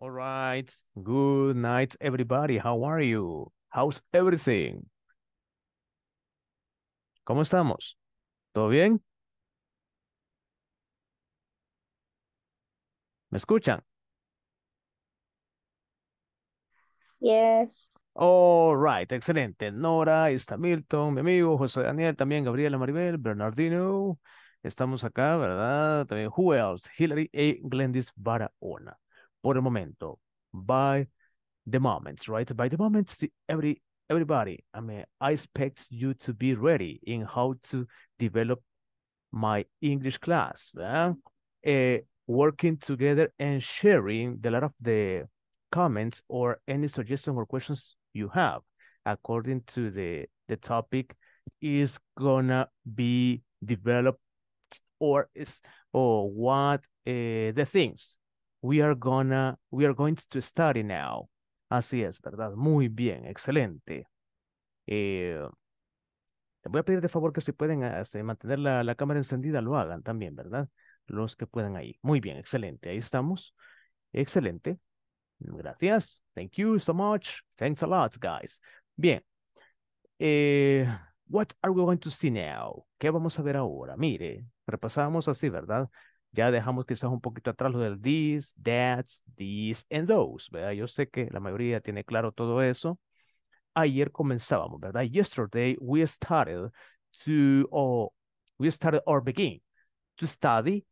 All right. Good night, everybody. How are you? How's everything? ¿Cómo estamos? ¿Todo bien? ¿Me escuchan? Yes. All right, excelente. Nora, está Milton, mi amigo, José Daniel, también Gabriela Maribel, Bernardino. Estamos acá, ¿verdad? También, who else? Hillary y Glendis Barahona. por el momento, by the moment, right? By the moment, every everybody, I mean, I expect you to be ready in how to develop my English class. Well, uh, eh, working together and sharing a lot of the comments or any suggestions or questions you have according to the the topic is gonna be developed or is or what uh, the things we are gonna, we are going to study now. Así es, ¿verdad? Muy bien, excelente. Eh, voy a pedir de favor que si pueden ah, este, mantener la, cámara encendida, lo hagan también, ¿verdad? Los que puedan ahí. Muy bien, excelente. Ahí estamos. Excelente. Gracias. Thank you so much. Thanks a lot, guys. Bien. Eh, what are we going to see now? ¿Qué vamos a ver ahora? Mire, repasamos así, ¿verdad? Ya dejamos quizás un poquito atrás lo del this, that's, this and those, ¿verdad? Yo sé que la mayoría tiene claro todo eso. Ayer comenzábamos, ¿verdad? Yesterday we started to, or oh, we started or begin to study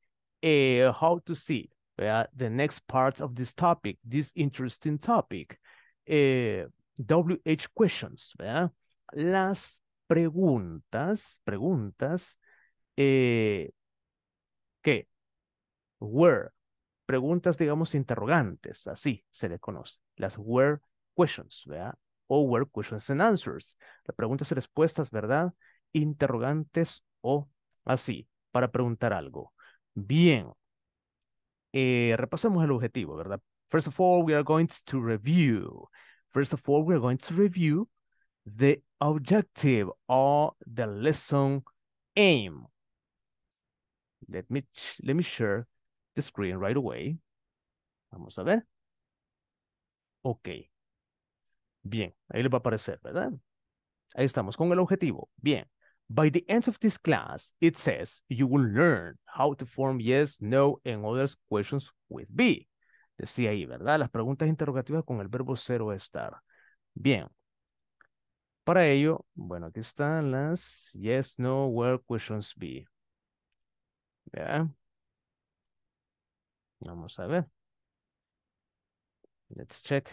eh, how to see the next part of this topic, this interesting topic. WH eh, questions, ¿verdad? Las preguntas, preguntas eh, que Were. preguntas, digamos, interrogantes, así se le conoce, las were questions, ¿verdad? O were questions and answers, las preguntas y respuestas, ¿verdad? Interrogantes o así, para preguntar algo. Bien, eh, repasemos el objetivo, ¿verdad? First of all, we are going to review. First of all, we are going to review the objective or the lesson aim. Let me, let me share the screen right away. Vamos a ver. Ok. Bien, ahí le va a aparecer, ¿verdad? Ahí estamos con el objetivo. Bien. By the end of this class, it says you will learn how to form yes, no, and other questions with be. Decía ahí, ¿verdad? Las preguntas interrogativas con el verbo cero estar. Bien. Para ello, bueno, aquí están las yes, no, where questions be. ¿Verdad? Vamos a ver. Let's check.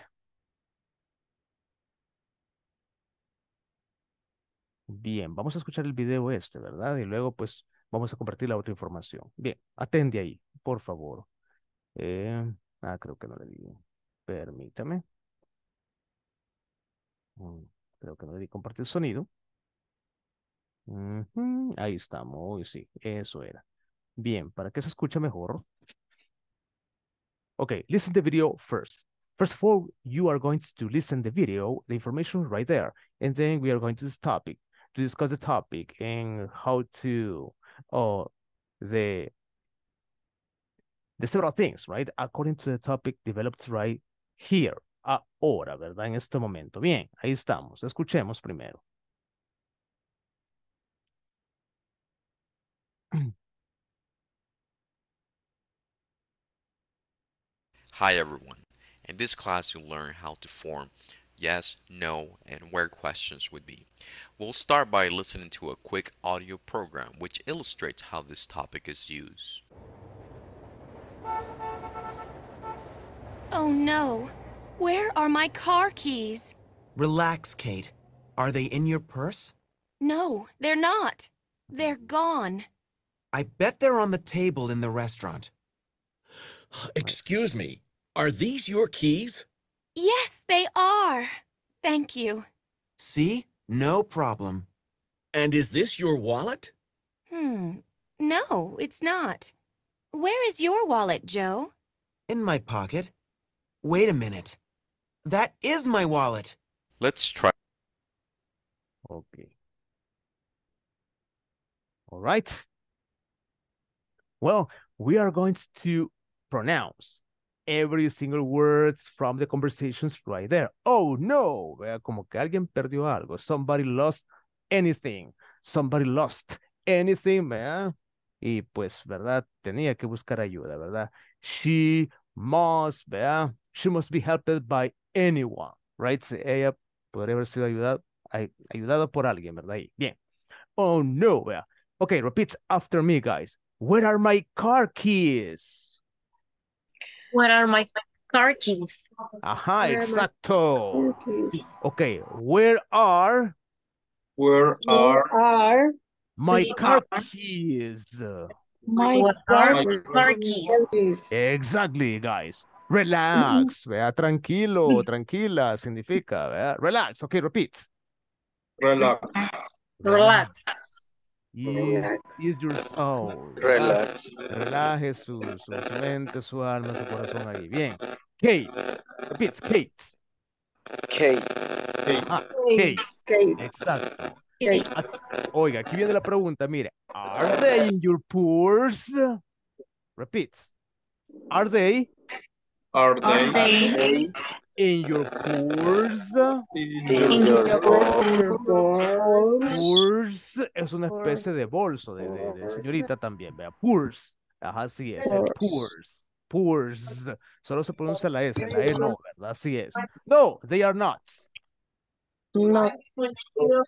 Bien, vamos a escuchar el video este, ¿verdad? Y luego, pues, vamos a compartir la otra información. Bien, atende ahí, por favor. Eh, ah, creo que no le di. Permítame. Mm, creo que no le di compartir sonido. ahí estamos. sí, eso era. Bien, para que se escuche mejor, Okay, listen the video first. First of all, you are going to listen the video, the information right there, and then we are going to this topic to discuss the topic and how to uh, the the several things, right? According to the topic developed right here, ahora, ¿verdad? En este momento. Bien, ahí estamos. Escuchemos primero. Hi everyone. In this class you'll learn how to form yes, no, and where questions would be. We'll start by listening to a quick audio program which illustrates how this topic is used. Oh no! Where are my car keys? Relax, Kate. Are they in your purse? No, they're not. They're gone. I bet they're on the table in the restaurant. Excuse me, are these your keys? Yes, they are. Thank you. See? No problem. And is this your wallet? Hmm. No, it's not. Where is your wallet, Joe? In my pocket. Wait a minute. That is my wallet. Let's try. Okay. All right. Well, we are going to pronounce every single words from the conversations right there. Oh no, vea como que alguien perdió algo. Somebody lost anything. Somebody lost anything, vea. Y pues, ¿verdad? Tenía que buscar ayuda, ¿verdad? She must, vea. She must be helped by anyone, right? So ella podría haber sido ayudada ayudado por alguien, ¿verdad? Y bien. Oh no, vea. Okay, repeats after me, guys. Where are my car keys? What are my car keys? Aha, where exacto. Keys? Okay, where are... Where are... Where are my car keys. My car, car keys. Exactly, guys. Relax, mm-hmm. vea, tranquilo, tranquila, significa, vea. Relax, okay, repeat. Relax. Relax. Relax. Is your soul. Relax. Relaje su, su mente, su alma, su corazón ahí. Bien. Kate. Repite, Kate. Kate. Kate. Exacto. Oiga, aquí viene la pregunta, mire. Are they in your pores? Repeat. Are they? Are they? in your purse. In, your, pores purse. es una especie de bolso de, de, de señorita también, vea, purse. Ajá, sí es, purse. Purse. Solo se pronuncia la S, la E no, ¿verdad? Así es. No, they are not. No,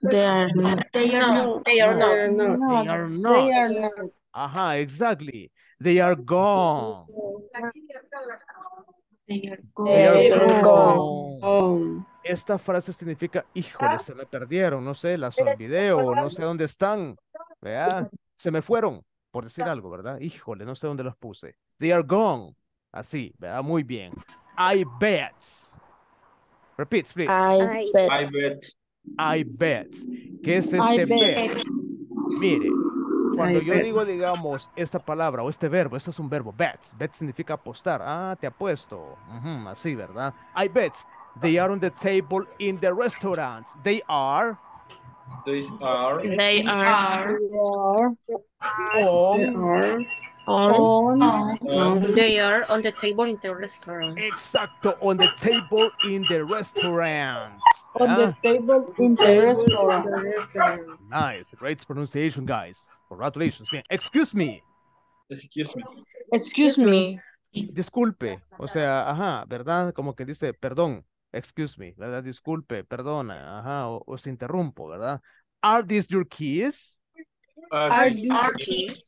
they are not. They are not. They are not. They are not. Ajá, exactly. They are gone. Esta frase significa, híjole, ah. se me perdieron, no sé, las olvidé o no sé dónde están. ¿Vean? se me fueron, por decir algo, ¿verdad? Híjole, no sé dónde los puse. They are gone. Así, ¿verdad? Muy bien. I bet. Repeat, please. I, bet. I bet. ¿Qué es este bet? Mire, cuando yo digo, digamos, esta palabra o este verbo, eso es un verbo, bets. Bet significa apostar. Ah, te apuesto. así, ¿verdad? I bet. They are on the table in the restaurant. They are. They are. They are. They are. On, They are on the table in the restaurant. Exacto, on the table in the restaurant. On the ah. table in the restaurant. Nice, great pronunciation, guys. Congratulations. Bien. Excuse me. Excuse me. Excuse me. Disculpe. O sea, ajá, ¿verdad? Como que dice, perdón. Excuse me, ¿verdad? Disculpe, perdona, ajá, o, os interrumpo, ¿verdad? Are these your keys? Are these your keys?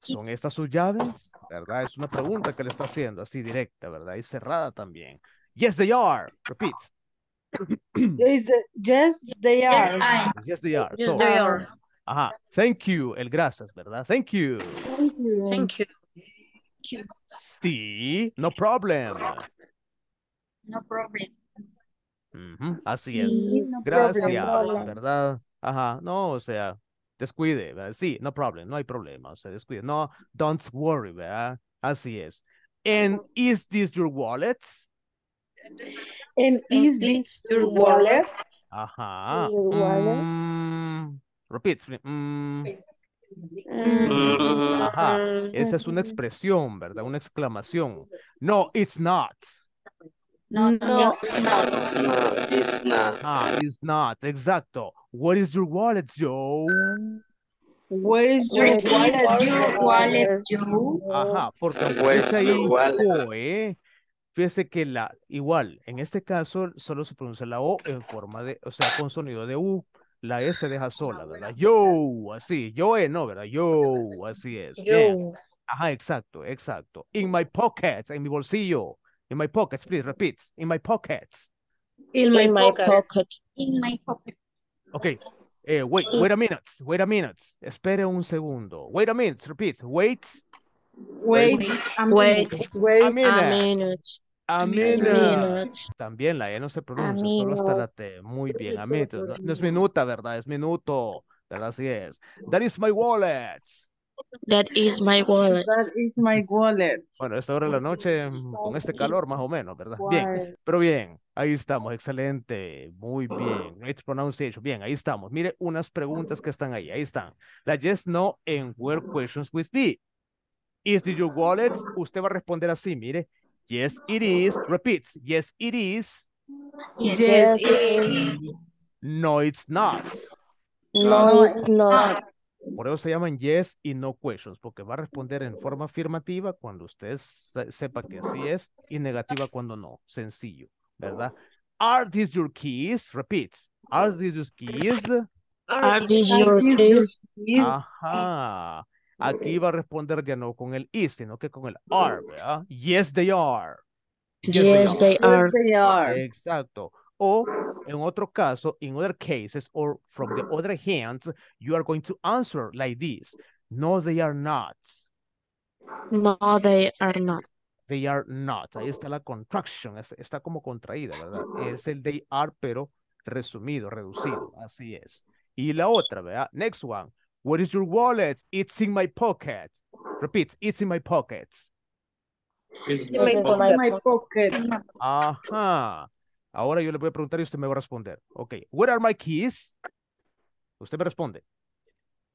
¿Son estas sus llaves? ¿Verdad? Es una pregunta que le está haciendo, así directa, ¿verdad? Y cerrada también. Yes, they are. Repeat. yes, they are. Yes, they are. Yes, they are. Ajá, thank you, el gracias, ¿verdad? Thank you. Thank you. Sí, no problem. No problem. así es. gracias, ¿verdad? Ajá, no, o sea, descuide, ¿verdad? Sí, no problem, no hay problema, o sea, descuide. No, don't worry, ¿verdad? Así es. And is this your wallet? And is this your wallet? Ajá. Mm. Repeat. Mm. Pues, mm. Mm. Esa es una expresión, ¿verdad? Una exclamación. No, it's not. No, no, it's not. No, it's not. it's not. Exacto. What is your wallet, Joe? Where is your wallet, Joe? Ajá, porque ahí, ¿eh? Fíjese que la, igual, en este caso, solo se pronuncia la O en forma de, o sea, con sonido de U la S deja sola, ¿verdad? Yo, así, yo es, no, ¿verdad? Yo, así es. Yo. Ajá, exacto, exacto. In my pockets, en mi bolsillo. In my pockets, please repeat. In my pockets. In my, pocket. In my pocket. Okay. Eh, wait, wait a minute, wait a minute. Espere un segundo. Wait a minute, repeat. Wait. Wait, wait, a minute. Wait, a minute. A minute. Amén. También la E no se pronuncia, solo hasta la T. Muy bien, Amén. No, no, es minuta, ¿verdad? Es minuto. ¿Verdad? Así es. That is my wallet. That is my wallet. That is my wallet. Bueno, esta hora de la noche, mm, con este calor más o menos, ¿verdad? Bien, pero bien, ahí estamos, excelente, muy bien. It's pronunciation, bien, ahí estamos. Mire unas preguntas que están ahí, ahí están. La yes, no, and where questions with me. Is the your wallet? Usted va a responder así, mire. Yes, it is. Repeats. Yes, it is. Yes, it is. No, it's not. No, it's not. Por eso se llaman yes y no questions, porque va a responder en forma afirmativa cuando usted sepa que sí es y negativa cuando no. Sencillo, ¿verdad? Are these your keys? Repeats. Are these your keys? Are these your keys? Ajá. Aquí va a responder ya no con el is, sino que con el are, Yes, they are. Yes, they are. they are. Exacto. O en otro caso, in other cases, or from the other hands, you are going to answer like this. No, they are not. No, they are not. They are not. Ahí está la contraction. Está como contraída, ¿verdad? Es el they are, pero resumido, reducido. Así es. Y la otra, ¿verdad? Next one. Where is your wallet? It's in my pocket. Repeat, it's in my pocket. It's in my pocket. Ajá. Ahora yo le voy a preguntar y usted me va a responder. Ok. Where are my keys? Usted me responde.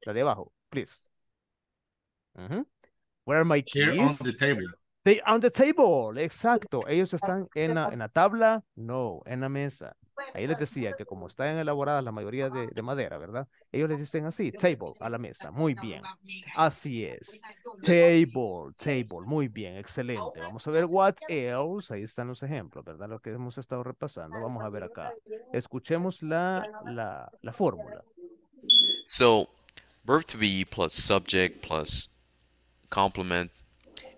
La de abajo, please. Where are my keys? Here on the table. They on the table. Exacto. Ellos están en en la tabla. No, en la mesa. Ahí les pues, decía que como están elaboradas la mayoría de, madera, ¿verdad? Ellos les dicen así, table, a la mesa. Muy bien. Así es. Table, pues, table. Muy bien, excelente. Vamos a ver what else. Ahí están los ejemplos, ¿verdad? Lo que hemos estado repasando. Vamos a ver acá. Escuchemos la, la, fórmula. So, verb to be plus subject plus complement.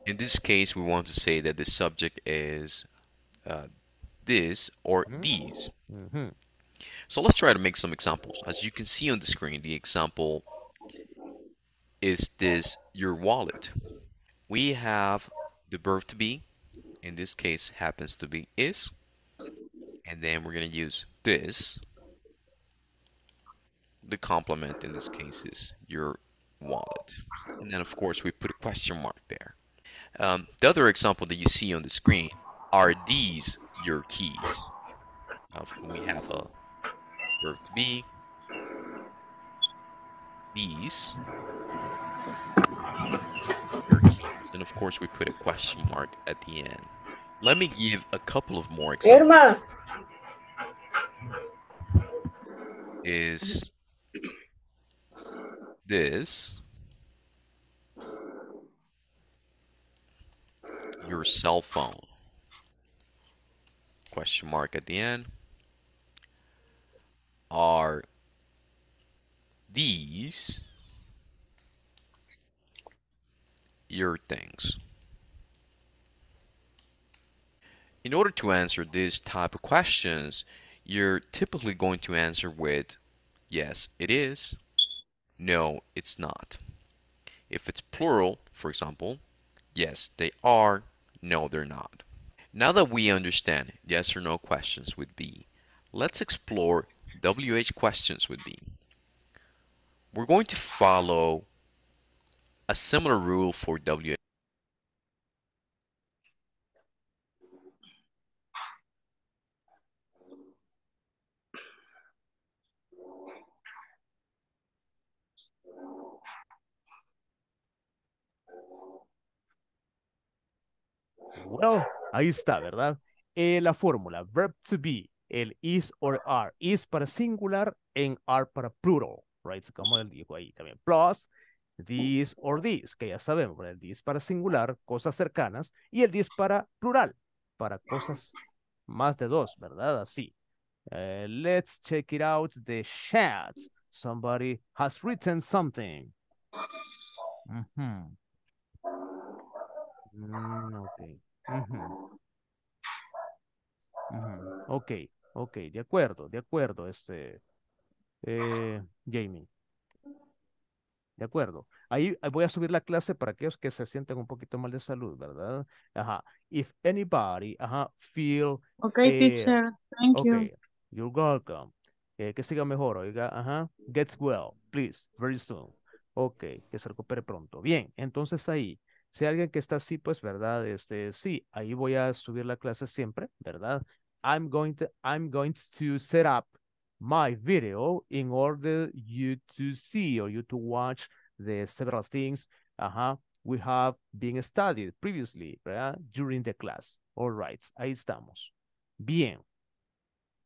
In this case, we want to say that the subject is uh, this or mm-hmm. these. Mm -hmm. So let's try to make some examples. As you can see on the screen, the example is this your wallet. We have the verb to be, in this case happens to be is, and then we're going to use this. The complement in this case is your wallet. And then of course we put a question mark there. Um, the other example that you see on the screen are these your keys. Uh, we have a verb to be. These. And of course we put a question mark at the end. Let me give a couple of more examples. Irma. Is this your cell phone? question mark at the end, are these your things? In order to answer these type of questions, you're typically going to answer with yes, it is, no, it's not. If it's plural, for example, yes, they are, no, they're not. Now that we understand yes or no questions with B, let's explore WH questions with B. We're going to follow a similar rule for WH Ahí está, ¿verdad? Eh, la fórmula, verb to be, el is or are. Is para singular en are para plural, right? Como él dijo ahí también. Plus, this or this, que ya sabemos, el this para singular, cosas cercanas, y el this para plural, para cosas más de dos, ¿verdad? Así. Eh, let's check it out, the chat. Somebody has written something. Mm, okay. Ok, ok, de acuerdo, de acuerdo, este, eh, Jamie. De acuerdo. Ahí voy a subir la clase para aquellos que se sienten un poquito mal de salud, ¿verdad? Ajá. If anybody, ajá, feel. Ok, eh, teacher. Thank you. You're welcome. Eh, que siga mejor, oiga, ajá. Gets well, please, very soon. Ok, que se recupere pronto. Bien, entonces ahí, si alguien que está así, pues, ¿verdad? Este, sí, ahí voy a subir la clase siempre, ¿verdad? I'm going to, I'm going to set up my video in order you to see or you to watch the several things we have been studied previously, ¿verdad? During the class. All right, ahí estamos. Bien.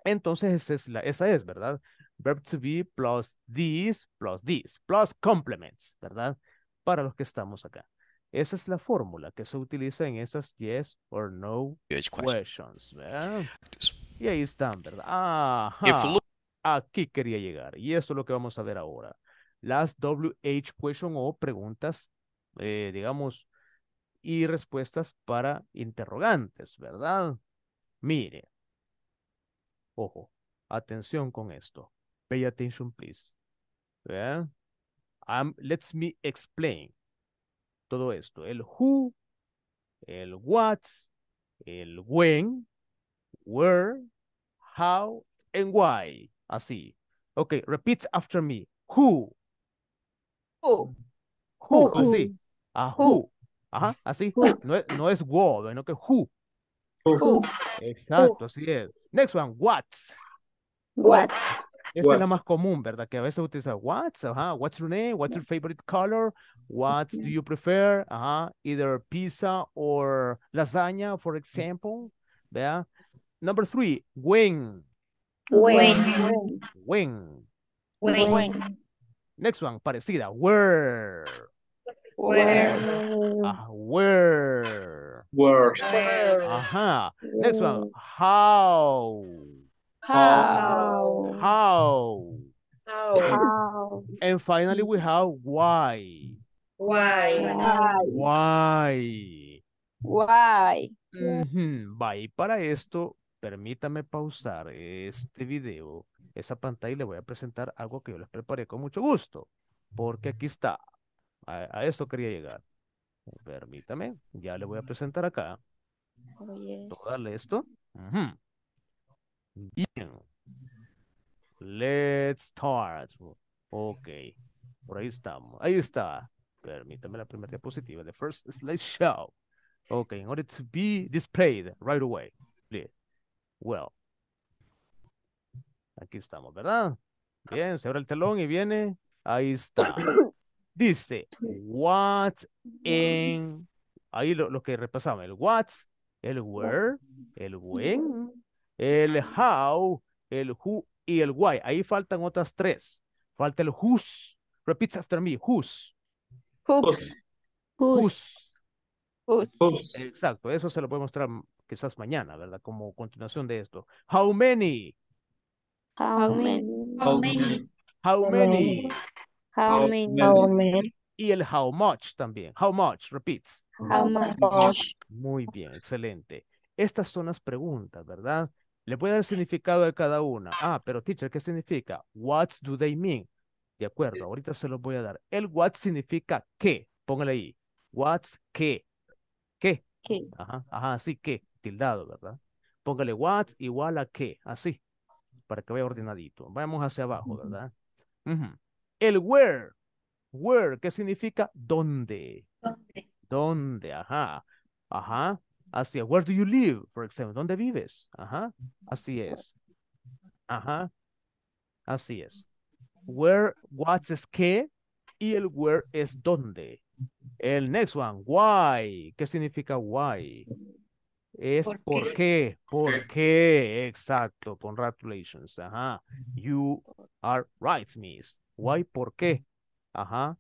Entonces es, la, esa es, ¿verdad? Verb to be plus this, plus this, plus complements, ¿verdad? Para los que estamos acá. Esa es la fórmula que se utiliza en esas yes or no questions. Y ahí están, ¿verdad? ah Aquí quería llegar. Y esto es lo que vamos a ver ahora. Las WH questions o preguntas, eh, digamos, y respuestas para interrogantes, ¿verdad? Mire. Ojo, atención con esto. Pay attention, please. ¿Verdad? let me explain todo esto, el who, el what, el when, where, how, and why. Así. Ok, repeat after me. Who. Who. Who, así. a ah, who. Ajá, así. No, es, no es sino que who. Who. Exacto, así es. Next one, what. What. Esta es la más común, ¿verdad? Que a veces utiliza what's, ajá, what's your name, what's your favorite color, what do you prefer, ajá, either pizza or lasagna, for example, Number three, when. When. When. When. Next one, parecida, where. Where. Uh, where. Where. Ah, where. Ajá. Next one, how. How. How. How. how. And finally we have why. Why. Why. Why. para esto, permítame pausar este video, esa pantalla y le voy a presentar algo que yo les preparé con mucho gusto, porque aquí está. A, esto quería llegar. Permítame, ya le voy a presentar acá. Oh, Todo esto. Bien. Let's start. Ok. Por ahí estamos. Ahí está. Permítame la primera diapositiva. The first slideshow. Ok. In order to be displayed right away. Well. Aquí estamos, ¿verdad? Bien, se abre el telón y viene. Ahí está. Dice, what in... Ahí lo, que repasamos, el what, el where, el when, el how, el who y el why. Ahí faltan otras tres. Falta el whose. Repeat after me. Who's. Whose. Whose. Whose. Exacto. Eso se lo voy a mostrar quizás mañana, ¿verdad? Como continuación de esto. How many? How many? How many? How many? How many? How many? Y el how much también. How much, repeat. How much. Muy bien, excelente. Estas son las preguntas, ¿verdad? Le voy a dar el significado de cada una. Ah, pero teacher, ¿qué significa? What do they mean? De acuerdo, ahorita se los voy a dar. El what significa qué. Póngale ahí. What's qué. ¿Qué? ¿Qué? Ajá, ajá, así qué. Tildado, ¿verdad? Póngale what igual a qué. Así. Para que vea ordenadito. Vamos hacia abajo, ¿verdad? El where. Where, ¿qué significa? ¿Dónde? ¿Dónde? ¿Dónde? Ajá. Ajá. Así es. Where do you live? For example, ¿dónde vives? Ajá. Mm-hmm. Así es. Ajá. Así es. Where, what's es qué y el where es dónde. El next one, why. ¿Qué significa why? Es por, por qué? qué. por qué, exacto, congratulations, ajá. You are right, miss. Why, por qué, ajá.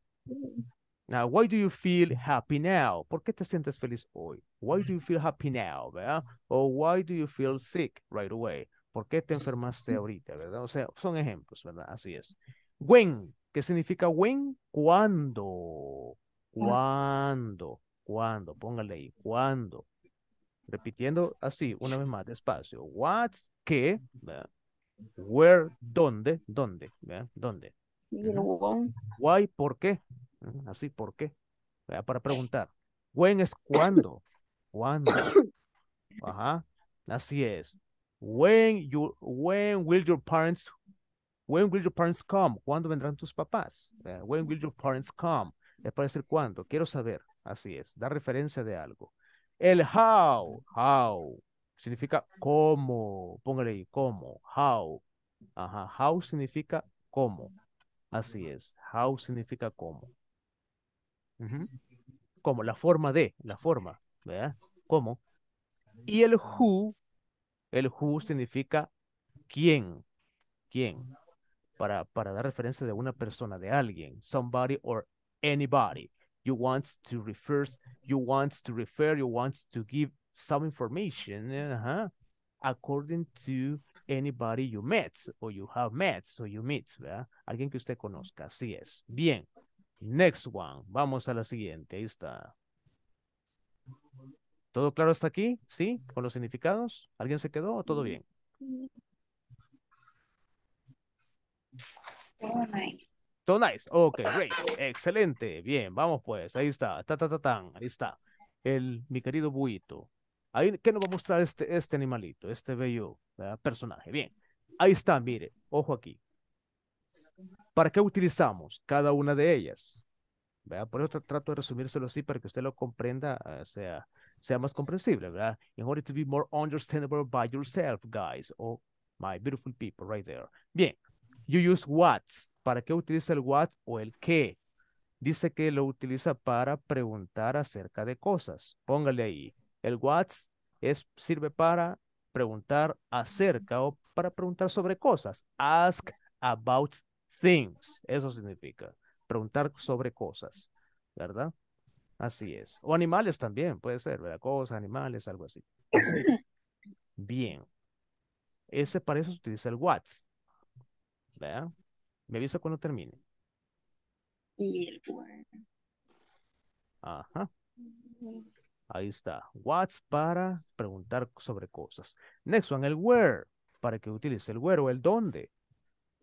Now, why do you feel happy now? ¿Por qué te sientes feliz hoy? Why do you feel happy now? ¿verdad? O why do you feel sick right away? ¿Por qué te enfermaste ahorita? ¿Verdad? O sea, son ejemplos, ¿verdad? Así es. When, ¿qué significa when? Cuando. Cuando. Cuando. Póngale ahí. Cuando. Repitiendo así, una vez más, despacio. What, qué? Where, dónde, dónde, ¿verdad? ¿Dónde? Why, por qué, Mm, así, ¿por qué? Para preguntar. When es cuando. ¿Cuándo? Ajá. Así es. When you when will your parents when will your parents come? ¿Cuándo vendrán tus papás? when will your parents come? Es para decir cuándo. Quiero saber. Así es. Da referencia de algo. El how. How. Significa cómo. Póngale ahí. Cómo. How. Ajá. How significa cómo. Así es. How significa cómo. Como la forma de, la forma, ¿verdad? Como. Y el who, el who significa quién, quién, para, para dar referencia de una persona, de alguien, somebody or anybody. You want to refer, you want to refer, you want to give some information, according to anybody you met, or you have met, so you meet, ¿verdad? Alguien que usted conozca, así es. Bien. Next one. Vamos a la siguiente. Ahí está. ¿Todo claro hasta aquí? ¿Sí? ¿Con los significados? ¿Alguien se quedó o todo bien? Todo nice. Todo nice. Ok, great. Excelente. Bien, vamos pues. Ahí está. Ta, Ahí está. El, mi querido buito. Ahí, ¿Qué nos va a mostrar este, este animalito, este bello personaje? Bien. Ahí está, mire. Ojo aquí. ¿Para qué utilizamos cada una de ellas? Por eso trato de resumírselo así para que usted lo comprenda, ah, sea, sea más comprensible, ¿verdad? In order to be more understandable by yourself, guys, or oh my beautiful people right there. Bien, you use what. ¿Para qué utiliza el what o el qué? Dice que lo utiliza para preguntar acerca de cosas. Póngale ahí. El what es, sirve para preguntar acerca o para preguntar sobre cosas. Ask about things, eso significa, preguntar sobre cosas, ¿verdad? Así es. O animales también, puede ser, ¿verdad? Cosas, animales, algo así. Bien. Ese para eso se utiliza el what. ¿Verdad? Me avisa cuando termine. Y el where. Ajá. Ahí está. What's para preguntar sobre cosas. Next one, el where. Para que utilice el where o el dónde.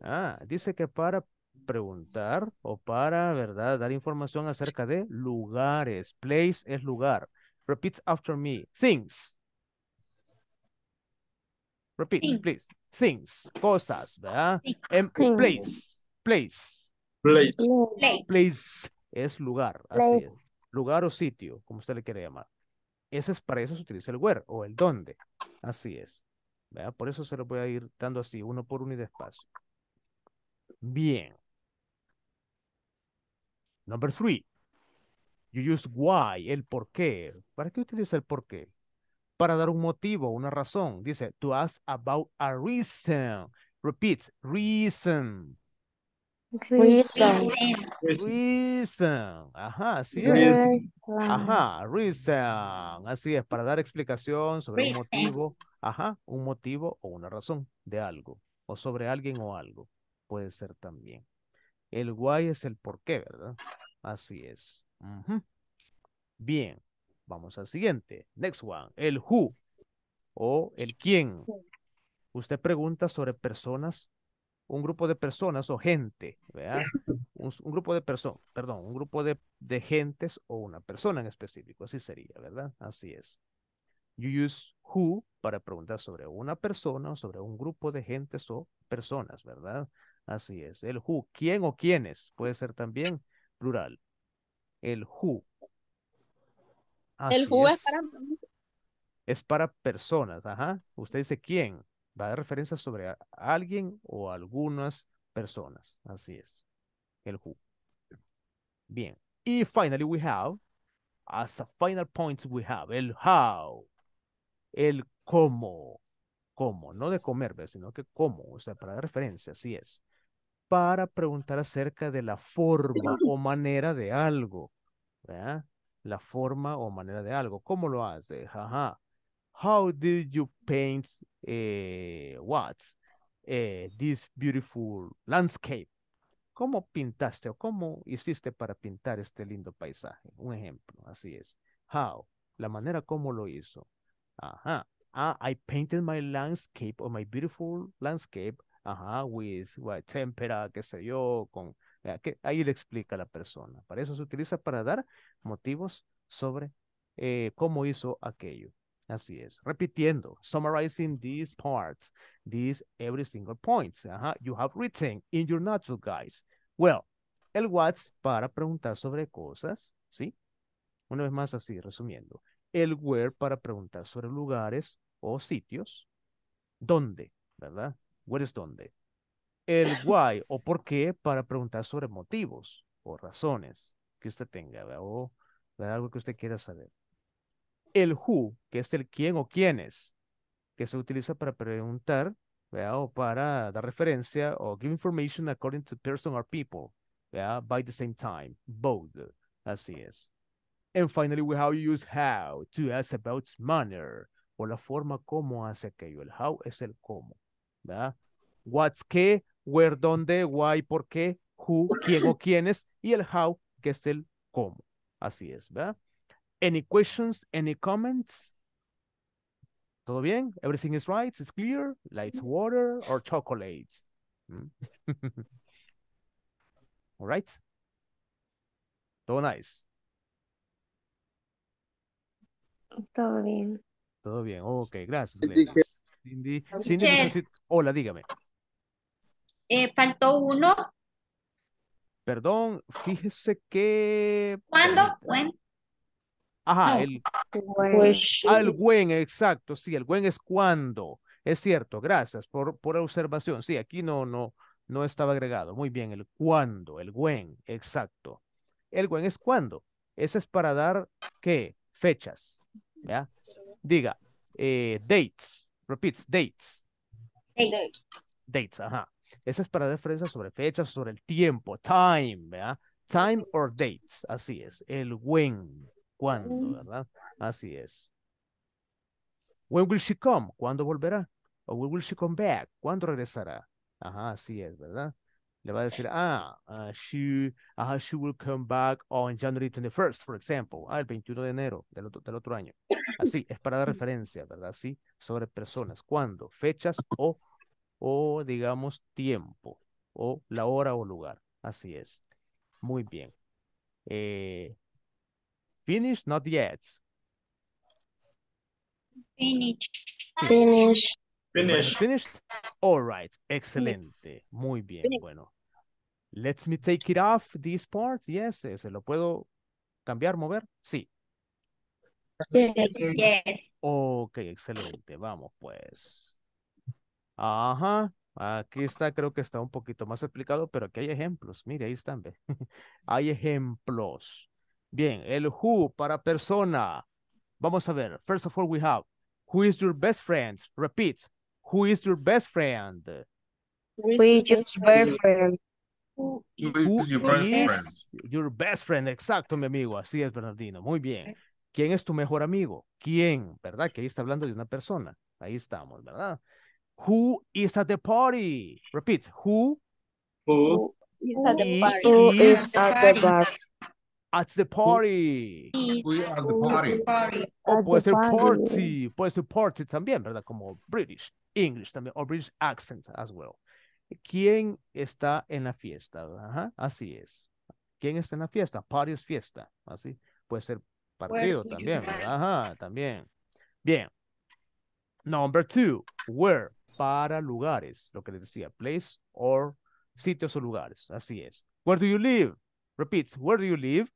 Ah, dice que para preguntar o para, ¿verdad? Dar información acerca de lugares. Place es lugar. Repeat after me. Things. Repeat, please. Things. Cosas, ¿verdad? Em, place. Place. Place. Place. es lugar. Así es. Lugar o sitio, como usted le quiere llamar. Ese es para eso se utiliza el where o el dónde. Así es. ¿verdad? Por eso se lo voy a ir dando así, uno por uno y despacio. Bien. Number three. You use why, el por qué. ¿Para qué utiliza el por qué? Para dar un motivo, una razón. Dice, to ask about a reason. Repeat, reason. Reason. Reason. Ajá, así es. Ajá, reason. Así es, para dar explicación sobre un motivo. Ajá, un motivo o una razón de algo. O sobre alguien o algo puede ser también. El why es el por qué, ¿verdad? Así es. Bien, vamos al siguiente. Next one, el who o el quién. Usted pregunta sobre personas, un grupo de personas o gente, ¿verdad? Un, grupo de personas, perdón, un grupo de, de gentes o una persona en específico, así sería, ¿verdad? Así es. You use who para preguntar sobre una persona o sobre un grupo de gentes o personas, ¿verdad? Así es. El who, quién o quiénes, puede ser también plural. El who. el who es. para es para personas, ajá. Usted dice quién, va a dar referencia sobre alguien o algunas personas. Así es. El who. Bien. Y finally we have as a final point we have el how, el cómo, cómo, no de comer, sino que cómo, o sea, para dar referencia, así es para preguntar acerca de la forma o manera de algo. ¿verdad? La forma o manera de algo. ¿Cómo lo hace? Ajá. How did you paint eh, eh, this beautiful landscape. ¿Cómo pintaste o cómo hiciste para pintar este lindo paisaje? Un ejemplo, así es. How, la manera como lo hizo. Ajá. Ah, I painted my landscape or my beautiful landscape ajá, with what tempera, qué sé yo, con ahí le explica a la persona. Para eso se utiliza para dar motivos sobre eh, cómo hizo aquello. Así es. Repitiendo, summarizing these parts, these every single points ajá, you have written in your notes guys. Well, el what's para preguntar sobre cosas, ¿sí? Una vez más así, resumiendo. El where para preguntar sobre lugares o sitios. ¿Dónde? ¿Verdad? where es dónde. El why o por qué para preguntar sobre motivos o razones que usted tenga o algo que usted quiera saber. El who, que es el quién o quiénes, que se utiliza para preguntar o para dar referencia o give information according to person or people by the same time, both. Así es. And finally, we have use how to ask about manner o la forma como hace aquello. El how es el cómo. ¿verdad? What's qué, where, dónde, why, por qué, who, quién o quiénes, y el how, que es el cómo. Así es, ¿verdad? Any questions, any comments? ¿Todo bien? Everything is right, it's clear, lights, water, or chocolates. Mm. All right? Todo nice. Todo bien. Todo bien, ok, gracias. Cindy, Hola, dígame. Eh, faltó uno. Perdón, fíjese que... ¿Cuándo? ¿When? Ajá, el... Pues ah, el exacto, sí, el buen es cuando. Es cierto, gracias por, por observación. Sí, aquí no, no, no estaba agregado. Muy bien, el cuando, el when, exacto. El buen es cuando. Ese es para dar, ¿qué? Fechas, ¿ya? Diga, eh, dates. Repeats, dates. Dates. Dates, ajá. Esa es para dar sobre fechas, sobre el tiempo, time, ¿verdad? Time or dates, así es. El when, cuándo, mm. ¿verdad? Así es. When will she come? ¿Cuándo volverá? O when will she come back? ¿Cuándo regresará? Ajá, así es, ¿verdad? Le va a decir, ah, ah, ah, she, will come back on January 21st, for example, ah, el 21 de enero del otro, del otro año. Así, es para dar referencia, ¿verdad? Sí, sobre personas, cuándo, fechas o, o, digamos, tiempo, o la hora o lugar. Así es. Muy bien. Eh, finish, not yet. Finish. Finish. Finished. Finished. All right. Excelente. Muy bien. Bueno. Let me take it off this part. Yes. Eh, ¿Se lo puedo cambiar, mover? Sí. Yes. Ok, excelente. Vamos, pues. Ajá. Aquí está, creo que está un poquito más explicado, pero aquí hay ejemplos. Mire, ahí están. hay ejemplos. Bien, el who para persona. Vamos a ver. First of all, we have, who is your best friend? Repeat, Who is your best friend? Who is your best friend? Who is your best friend? Your best friend, exacto, mi amigo. Así es, Bernardino. Muy bien. Eh. ¿Quién es tu mejor amigo? ¿Quién? ¿Verdad? Que ahí está hablando de una persona. Ahí estamos, ¿verdad? Who is at the party? Repeat. Who? Who, is at party? Who is at the party? At the party. We are the party. O puede ser party. Puede ser party también, ¿verdad? Como British, English también, o British accent as well. ¿Quién está en la fiesta? Ajá, así es. ¿Quién está en la fiesta? Party es fiesta. Así puede ser partido también, Ajá, también. Bien. Number two, where, para lugares, lo que les decía, place or sitios o lugares, así es. Where do you live? Repeats, where do you live?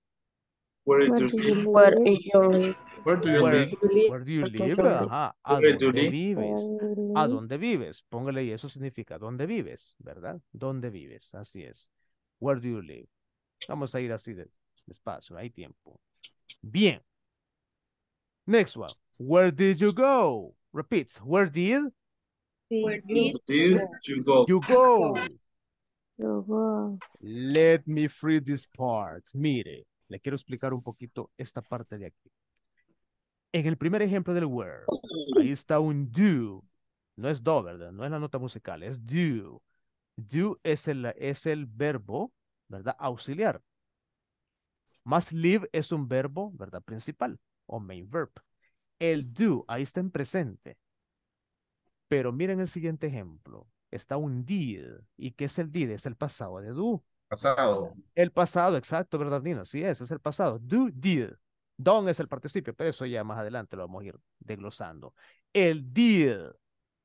Where do you Where do you live? Where do you Where, live? Where do you live? Ajá. ¿A Where dónde vives? ¿A dónde vives? Póngale y eso significa dónde vives, ¿verdad? ¿Dónde vives? Así es. Where do you live? Vamos a ir así de, despacio, hay tiempo. Bien. Next one. Where did you go? Repeat. Where did? Where did, did you go? You go. You go. Let me free this part. Mire. Le quiero explicar un poquito esta parte de aquí. En el primer ejemplo del where, ahí está un do. No es do, ¿verdad? No es la nota musical, es do. Do es el, es el verbo, ¿verdad? Auxiliar. Must live es un verbo, ¿verdad? Principal o main verb. El do, ahí está en presente. Pero miren el siguiente ejemplo. Está un did. ¿Y qué es el did? Es el pasado de do. Pasado. El pasado, exacto, ¿verdad, Nino? Sí, ese es el pasado. Do, did. Don es el participio, pero eso ya más adelante lo vamos a ir desglosando. El did,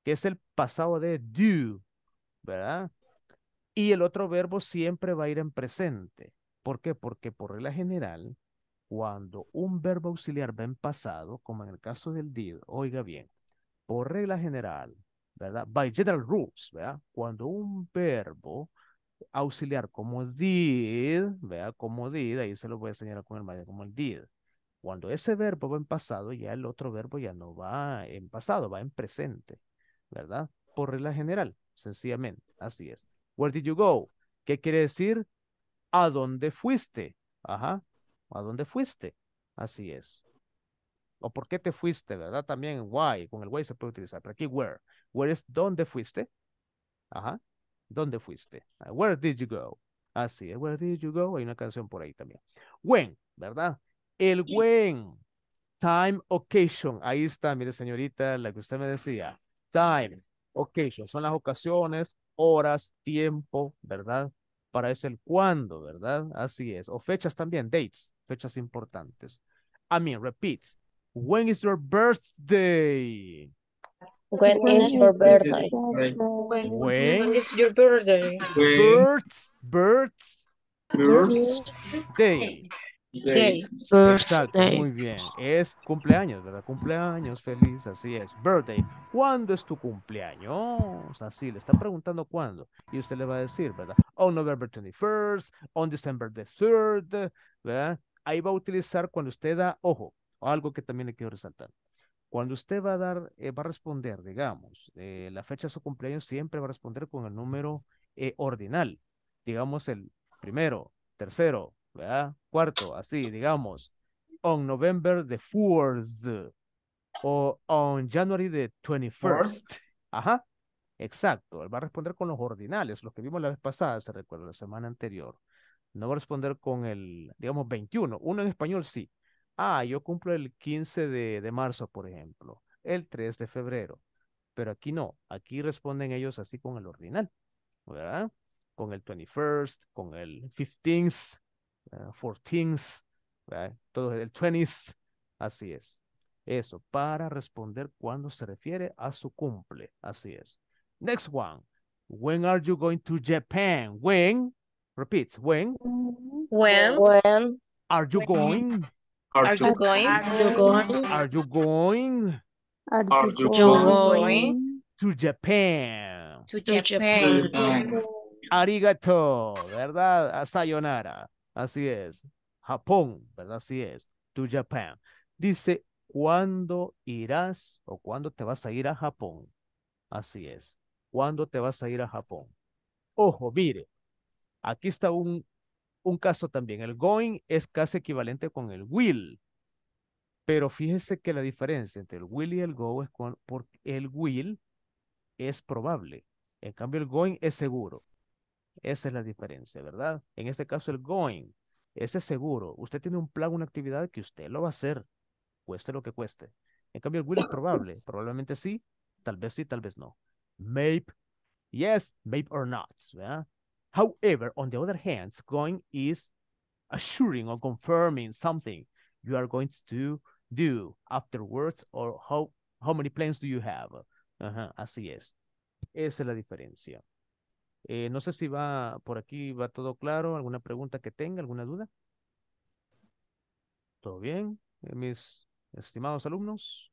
que es el pasado de do, ¿verdad? Y el otro verbo siempre va a ir en presente. ¿Por qué? Porque por regla general, cuando un verbo auxiliar va en pasado, como en el caso del did, oiga bien, por regla general, ¿verdad? By general rules, ¿verdad? Cuando un verbo auxiliar como did, vea como did, ahí se lo voy a enseñar con el mayor como el did. Cuando ese verbo va en pasado, ya el otro verbo ya no va en pasado, va en presente, ¿verdad? Por regla general, sencillamente, así es. Where did you go? ¿Qué quiere decir? ¿A dónde fuiste? Ajá, ¿a dónde fuiste? Así es. O por qué te fuiste, ¿verdad? También why, con el why se puede utilizar, pero aquí where. Where es dónde fuiste, ajá, ¿Dónde fuiste? Ah, where did you go? Así ah, es, Where did you go? Hay una canción por ahí también. When, ¿verdad? El when. Time, occasion. Ahí está, mire señorita, la que usted me decía. Time, occasion. Son las ocasiones, horas, tiempo, ¿verdad? Para eso el cuándo, ¿verdad? Así es. O fechas también, dates, fechas importantes. I mean, repeat. When is your birthday? When is your birthday? When, is your birthday? Birds, birds. Birds. Day. Day. Exacto, muy bien. Es cumpleaños, ¿verdad? Cumpleaños feliz, así es. Birthday. ¿Cuándo es tu cumpleaños? Así, le están preguntando cuándo. Y usted le va a decir, ¿verdad? On November 21st, on December the 3rd, ¿verdad? Ahí va a utilizar cuando usted da, ojo, algo que también le quiero resaltar. Cuando usted va a dar, eh, va a responder, digamos, eh, la fecha de su cumpleaños siempre va a responder con el número eh, ordinal, digamos el primero, tercero, ¿verdad? cuarto, así, digamos, on November the 4 o on January the 21st. Ajá, exacto, él va a responder con los ordinales, los que vimos la vez pasada, se recuerda, la semana anterior. No va a responder con el, digamos, 21, uno en español sí, ah, yo cumplo el 15 de, marzo, por ejemplo, el 3 de febrero, pero aquí no, aquí responden ellos así con el ordinal, ¿verdad? Con el 21st, con el 15th, 14th, ¿verdad? todo el 20th, así es. Eso, para responder cuando se refiere a su cumple, así es. Next one. When are you going to Japan? When, repeats, when? When. When. Are you going? Are, you going? Are you going? Are you To Japan. To Japan. Arigato, ¿verdad? Sayonara. Así es. Japón, ¿verdad? Así es. To Japan. Dice, ¿cuándo irás o cuándo te vas a ir a Japón? Así es. ¿Cuándo te vas a ir a Japón? Ojo, mire, aquí está un un caso también. El going es casi equivalente con el will. Pero fíjese que la diferencia entre el will y el go es con, porque el will es probable. En cambio, el going es seguro. Esa es la diferencia, ¿verdad? En este caso, el going, ese es seguro. Usted tiene un plan, una actividad que usted lo va a hacer, cueste lo que cueste. En cambio, el will es probable. Probablemente sí, tal vez sí, tal vez no. Mape, yes, maybe or not. ¿verdad? However, on the other hand, going is assuring or confirming something you are going to do afterwards or how, how many plans do you have. así es. Esa es la diferencia. Eh, no sé si va por aquí, va todo claro, alguna pregunta que tenga, alguna duda. ¿Todo bien, eh, mis estimados alumnos?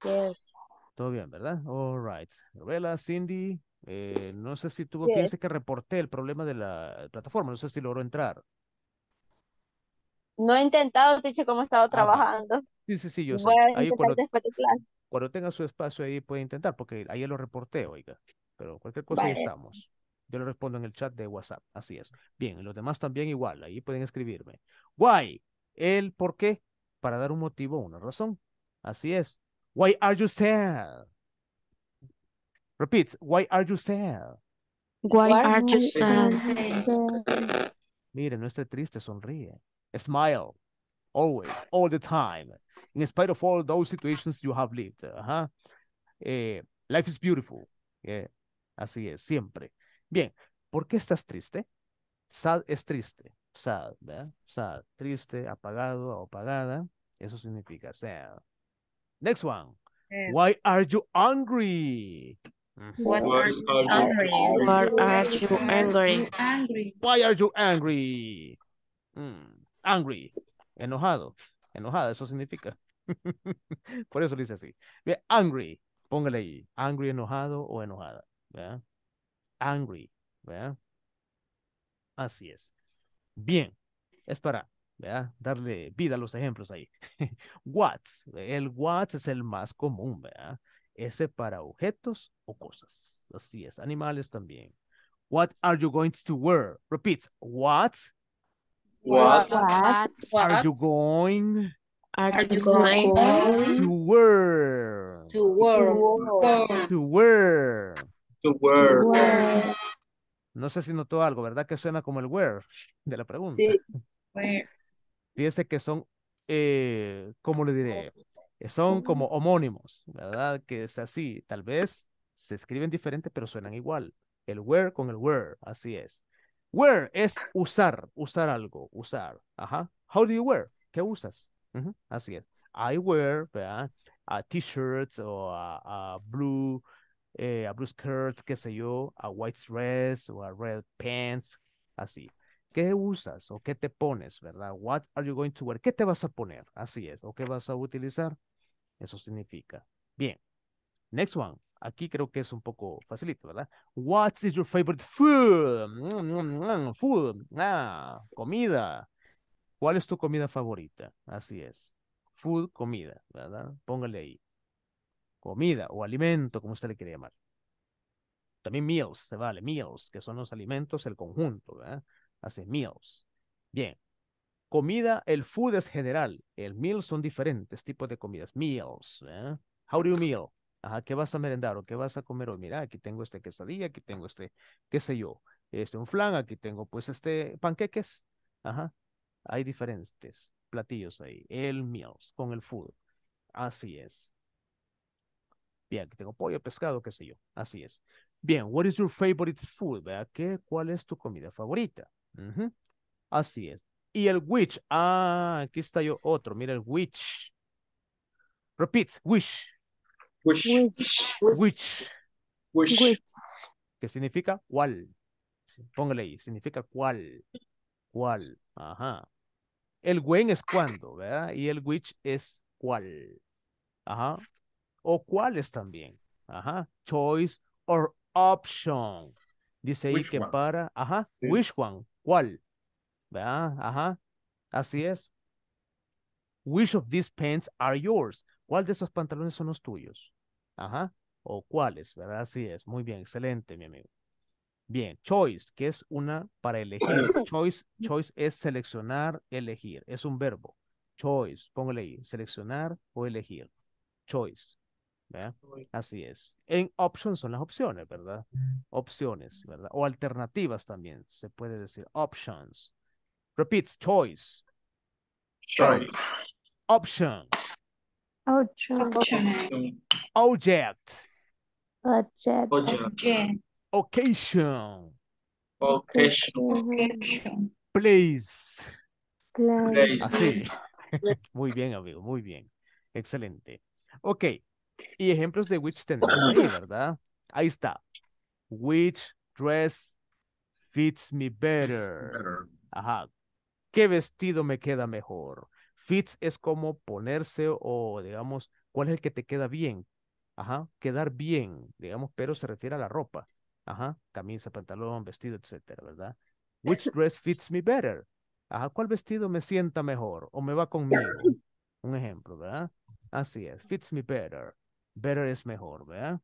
Todo bien, ¿verdad? All right. Rubella, Cindy, eh, no sé si tuvo, fíjense que reporté el problema de la plataforma, no sé si logró entrar. No he intentado, Tiche, cómo he estado ah, trabajando. sí, sí, sí, yo cuando, tenga su espacio ahí puede intentar, porque ahí lo reporté, oiga. Pero cualquier cosa ahí estamos. Yo le respondo en el chat de WhatsApp, así es. Bien, los demás también igual, ahí pueden escribirme. Why, el por qué, para dar un motivo, una razón. Así es. Why are you sad? Repeat. Why are you sad? Why, are you sad? Mire, no esté triste, sonríe. Smile. Always, all the time. In spite of all those situations you have lived. eh, life is beautiful. Eh, así es, siempre. Bien, ¿por qué estás triste? Sad es triste. Sad, ¿verdad? Sad, triste, apagado apagada. Eso significa sad. Next one. Why are you angry? What are you angry? Why are you angry? angry? Why are you angry? Mm, angry. Enojado. Enojada, eso significa. Por eso dice así. Bien, angry. Póngale ahí. Angry, enojado o enojada. Angry. Así es. Bien. Es para darle vida a los ejemplos ahí. What. El what es el más común. ¿verdad? Ese para objetos o cosas. Así es, animales también. What are you going to wear? Repeat. What? What, what are you going? Are you going to wear? To wear. To wear. To wear. No sé si notó algo, ¿verdad? Que suena como el wear de la pregunta. Sí, where. Fíjese que son, eh, ¿cómo le diré? Eh, son como homónimos, ¿verdad? Que es así, tal vez se escriben diferente, pero suenan igual. El wear con el wear. así es. Wear es usar, usar algo, usar. Ajá. How do you wear? ¿Qué usas? Así es. I wear, ¿verdad? A t shirt o a, blue, eh, a blue skirt, qué sé yo, a white dress o a red pants, así. ¿Qué usas o qué te pones, verdad? What are you going to wear? ¿Qué te vas a poner? Así es. ¿O qué vas a utilizar? Eso significa. Bien. Next one. Aquí creo que es un poco facilito, ¿verdad? What is your favorite food? Mm, mm, mm, food. Ah, comida. ¿Cuál es tu comida favorita? Así es. Food, comida, ¿verdad? Póngale ahí. Comida o alimento, como usted le quiere llamar. También meals, se vale, meals, que son los alimentos, el conjunto, ¿verdad? Así, meals. Bien comida, el food es general. El meal son diferentes tipos de comidas. Meals. ¿eh? How do you meal? Ajá, ¿qué vas a merendar o qué vas a comer hoy? Mira, aquí tengo este quesadilla, aquí tengo este, qué sé yo, este un flan, aquí tengo pues este panqueques. Ajá, hay diferentes platillos ahí. El meals con el food. Así es. Bien, aquí tengo pollo, pescado, qué sé yo. Así es. Bien, what is your favorite food? ¿Qué, ¿Cuál es tu comida favorita? Así es. Y el which. Ah, aquí está yo otro. Mira el which. Repeat. Wish. Wish. Which. Which. Which. ¿Qué significa? ¿Cuál? Póngale ahí. Significa cuál. ¿Cuál? Ajá. El when es cuándo, ¿verdad? Y el which es cuál. Ajá. O es también. Ajá. Choice or option. Dice ahí que para. Ajá. Which one. ¿Cuál? ¿verdad? Ajá, así es. Which of these pants are yours? ¿Cuál de esos pantalones son los tuyos? Ajá, o cuáles, ¿verdad? Así es. Muy bien, excelente, mi amigo. Bien, choice, que es una para elegir. choice, choice es seleccionar, elegir. Es un verbo. Choice, póngale ahí, seleccionar o elegir. Choice. ¿verdad? Así es. En options son las opciones, ¿verdad? Mm. Opciones, ¿verdad? O alternativas también, se puede decir. Options. Repite, choice. Choice. Option. Option. Object. Object. Object. Occasion. Occasion. Place. Place. Así. Ah, muy bien, amigo, muy bien. Excelente. Ok. Y ejemplos de which tenemos ahí, ¿verdad? Ahí está. Which dress fits me better. Ajá qué vestido me queda mejor. Fits es como ponerse o, digamos, cuál es el que te queda bien. Ajá, quedar bien, digamos, pero se refiere a la ropa. Ajá, camisa, pantalón, vestido, etcétera, ¿verdad? Which dress fits me better? Ajá, ¿cuál vestido me sienta mejor o me va conmigo? Un ejemplo, ¿verdad? Así es, fits me better. Better es mejor, ¿verdad?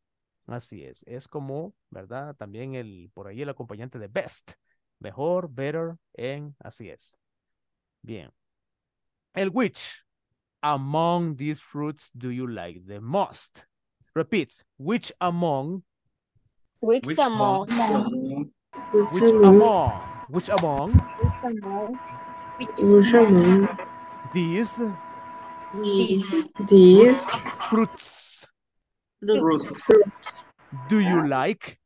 Así es, es como, ¿verdad? También el, por ahí el acompañante de best. Mejor, better, en, así es. Bien. El which among these fruits do you like the most? Repeat. Which among? Which, which among? among? Which among? Which among? Which among? Which among? These. These. These. Fruits. Fruits. fruits. Do you like?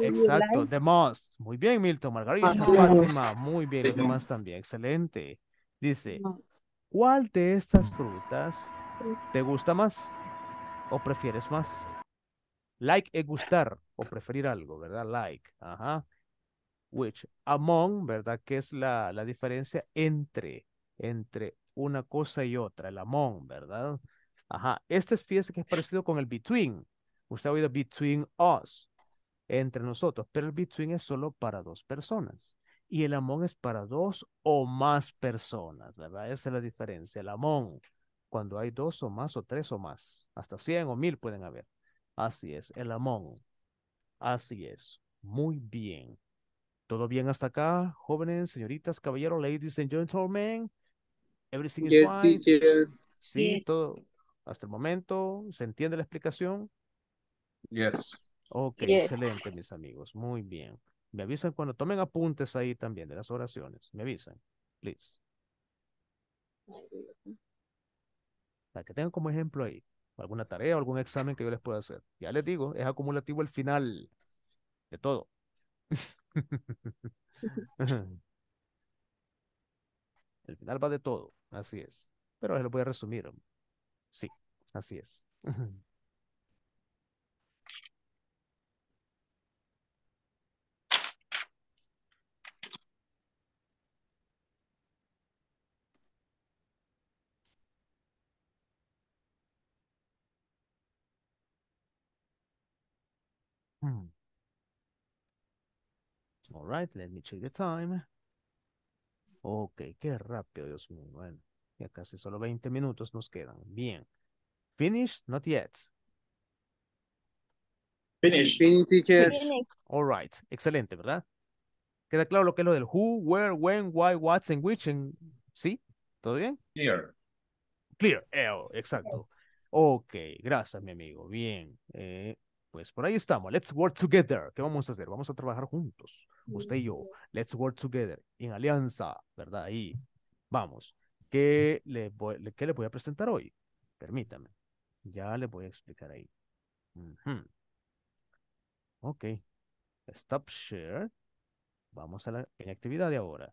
Exacto, The Moss. Muy bien, Milton. Margarita Muy bien, The demás también. Excelente. Dice, ¿cuál de estas frutas te gusta más o prefieres más? Like es gustar o preferir algo, ¿verdad? Like. Ajá. Which, among, ¿verdad? Que es la, la diferencia entre, entre una cosa y otra, el among, ¿verdad? Ajá. Este es, fíjese que es parecido con el between Usted ha oído between us, entre nosotros, pero el between es solo para dos personas y el amón es para dos o más personas, ¿verdad? Esa es la diferencia. El amón, cuando hay dos o más o tres o más, hasta cien o mil pueden haber. Así es, el amón. Así es. Muy bien. ¿Todo bien hasta acá, jóvenes, señoritas, caballeros, ladies and gentlemen? Everything is fine. Sí, todo. Hasta el momento, ¿se entiende la explicación? Yes. Ok, excelente, mis amigos. Muy bien. Me avisan cuando tomen apuntes ahí también de las oraciones. Me avisan, please. Para que tengan como ejemplo ahí alguna tarea o algún examen que yo les pueda hacer. Ya les digo, es acumulativo el final de todo. el final va de todo, así es. Pero les lo voy a resumir. Sí, así es. All let me check the time. Ok, qué rápido, Dios mío. Bueno, ya casi solo 20 minutos nos quedan. Bien. Finish, not yet. Finish. Finish, All right, excelente, ¿verdad? Queda claro lo que es lo del who, where, when, why, what, and which. ¿Sí? ¿Todo bien? Clear. Clear, exacto. Ok, gracias, mi amigo. Bien. Eh, pues por ahí estamos. Let's work together. ¿Qué vamos a hacer? Vamos a trabajar juntos usted y yo, let's work together, en alianza, ¿verdad? Ahí, vamos. ¿Qué le, voy, le voy a presentar hoy? Permítame. Ya le voy a explicar ahí. Ok. Stop share. Vamos a la actividad de ahora.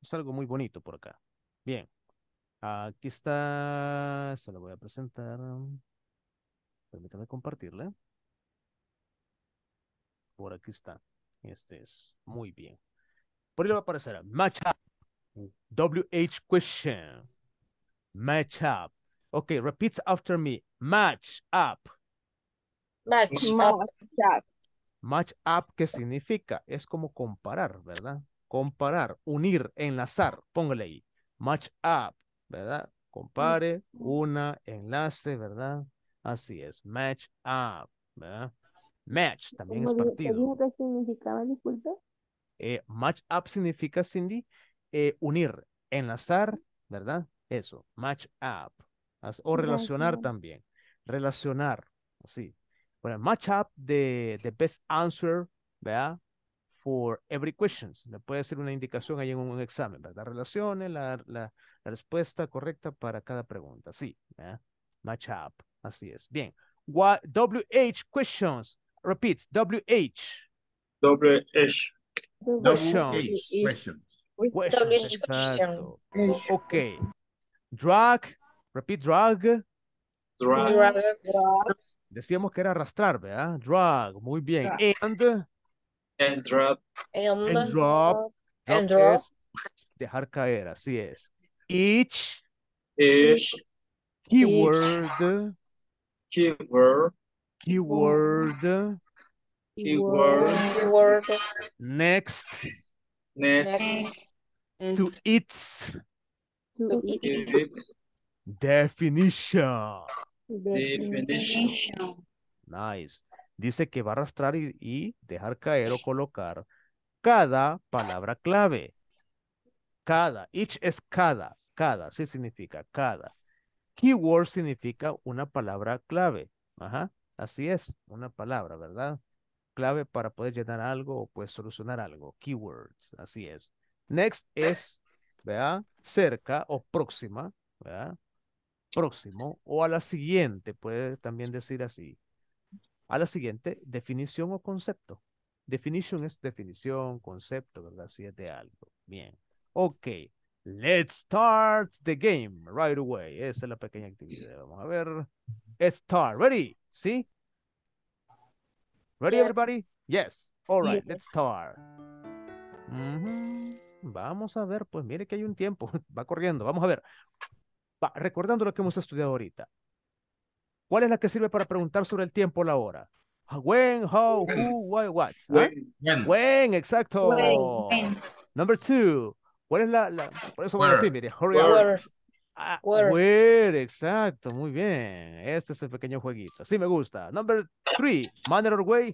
Es algo muy bonito por acá. Bien. Aquí está. Se lo voy a presentar. Permítame compartirle. Por aquí está. Este es muy bien. Por ahí le va a aparecer matchup. WH question. match up, Ok, repeat after me. Match up. Match up. Match up, ¿qué significa? Es como comparar, ¿verdad? Comparar, unir, enlazar. Póngale ahí. Match up, ¿verdad? Compare, una, enlace, ¿verdad? Así es. Match up, ¿verdad? Match también es partido. ¿Qué significaba, disculpe? Eh, match up significa, Cindy, eh, unir, enlazar, ¿verdad? Eso, match up. O relacionar también. Relacionar, así. Bueno, match up the, best answer, ¿verdad? For every question. Le puede ser una indicación ahí en un, examen, ¿verdad? Relaciones, la, respuesta correcta para cada pregunta. Sí, ¿verdad? Match up. Así es. Bien. What, WH questions. Repeat. WH. WH. h. Question. Okay. Drag. Repeat. Drag. Drag. Decíamos que era arrastrar, ¿verdad? Drag. Muy bien. And. And drop. And, drop. And drop. dejar caer, así es. Each. Each. Keyword. Keyword. Keyword. Keyword. Next. Next. To its. To its. Definition. Definition. Nice. Dice que va a arrastrar y, y dejar caer o colocar cada palabra clave. Cada. Each es cada. Cada. Sí significa cada. Keyword significa una palabra clave. Ajá. Así es, una palabra, ¿verdad? Clave para poder llenar algo o pues solucionar algo. Keywords, así es. Next es, ¿verdad? Cerca o próxima, ¿verdad? Próximo o a la siguiente, puede también decir así. A la siguiente, definición o concepto. Definición es definición, concepto, ¿verdad? Si es de algo. Bien. Ok. Let's start the game right away. Esa es la pequeña actividad. Vamos a ver start. Ready? See? Ready, everybody? Yes. All right, let's start. Vamos a ver, pues mire que hay un tiempo. Va corriendo, vamos a ver. recordando lo que hemos estudiado ahorita. ¿Cuál es la que sirve para preguntar sobre el tiempo o la hora? Ah, when, how, who, why, what. ¿ah? When. when. exacto. Number two. ¿Cuál es la, la... Por eso voy a decir, mire, hurry up. Ah, exacto, muy bien. Este es el pequeño jueguito. Sí, me gusta. Number three, manner way.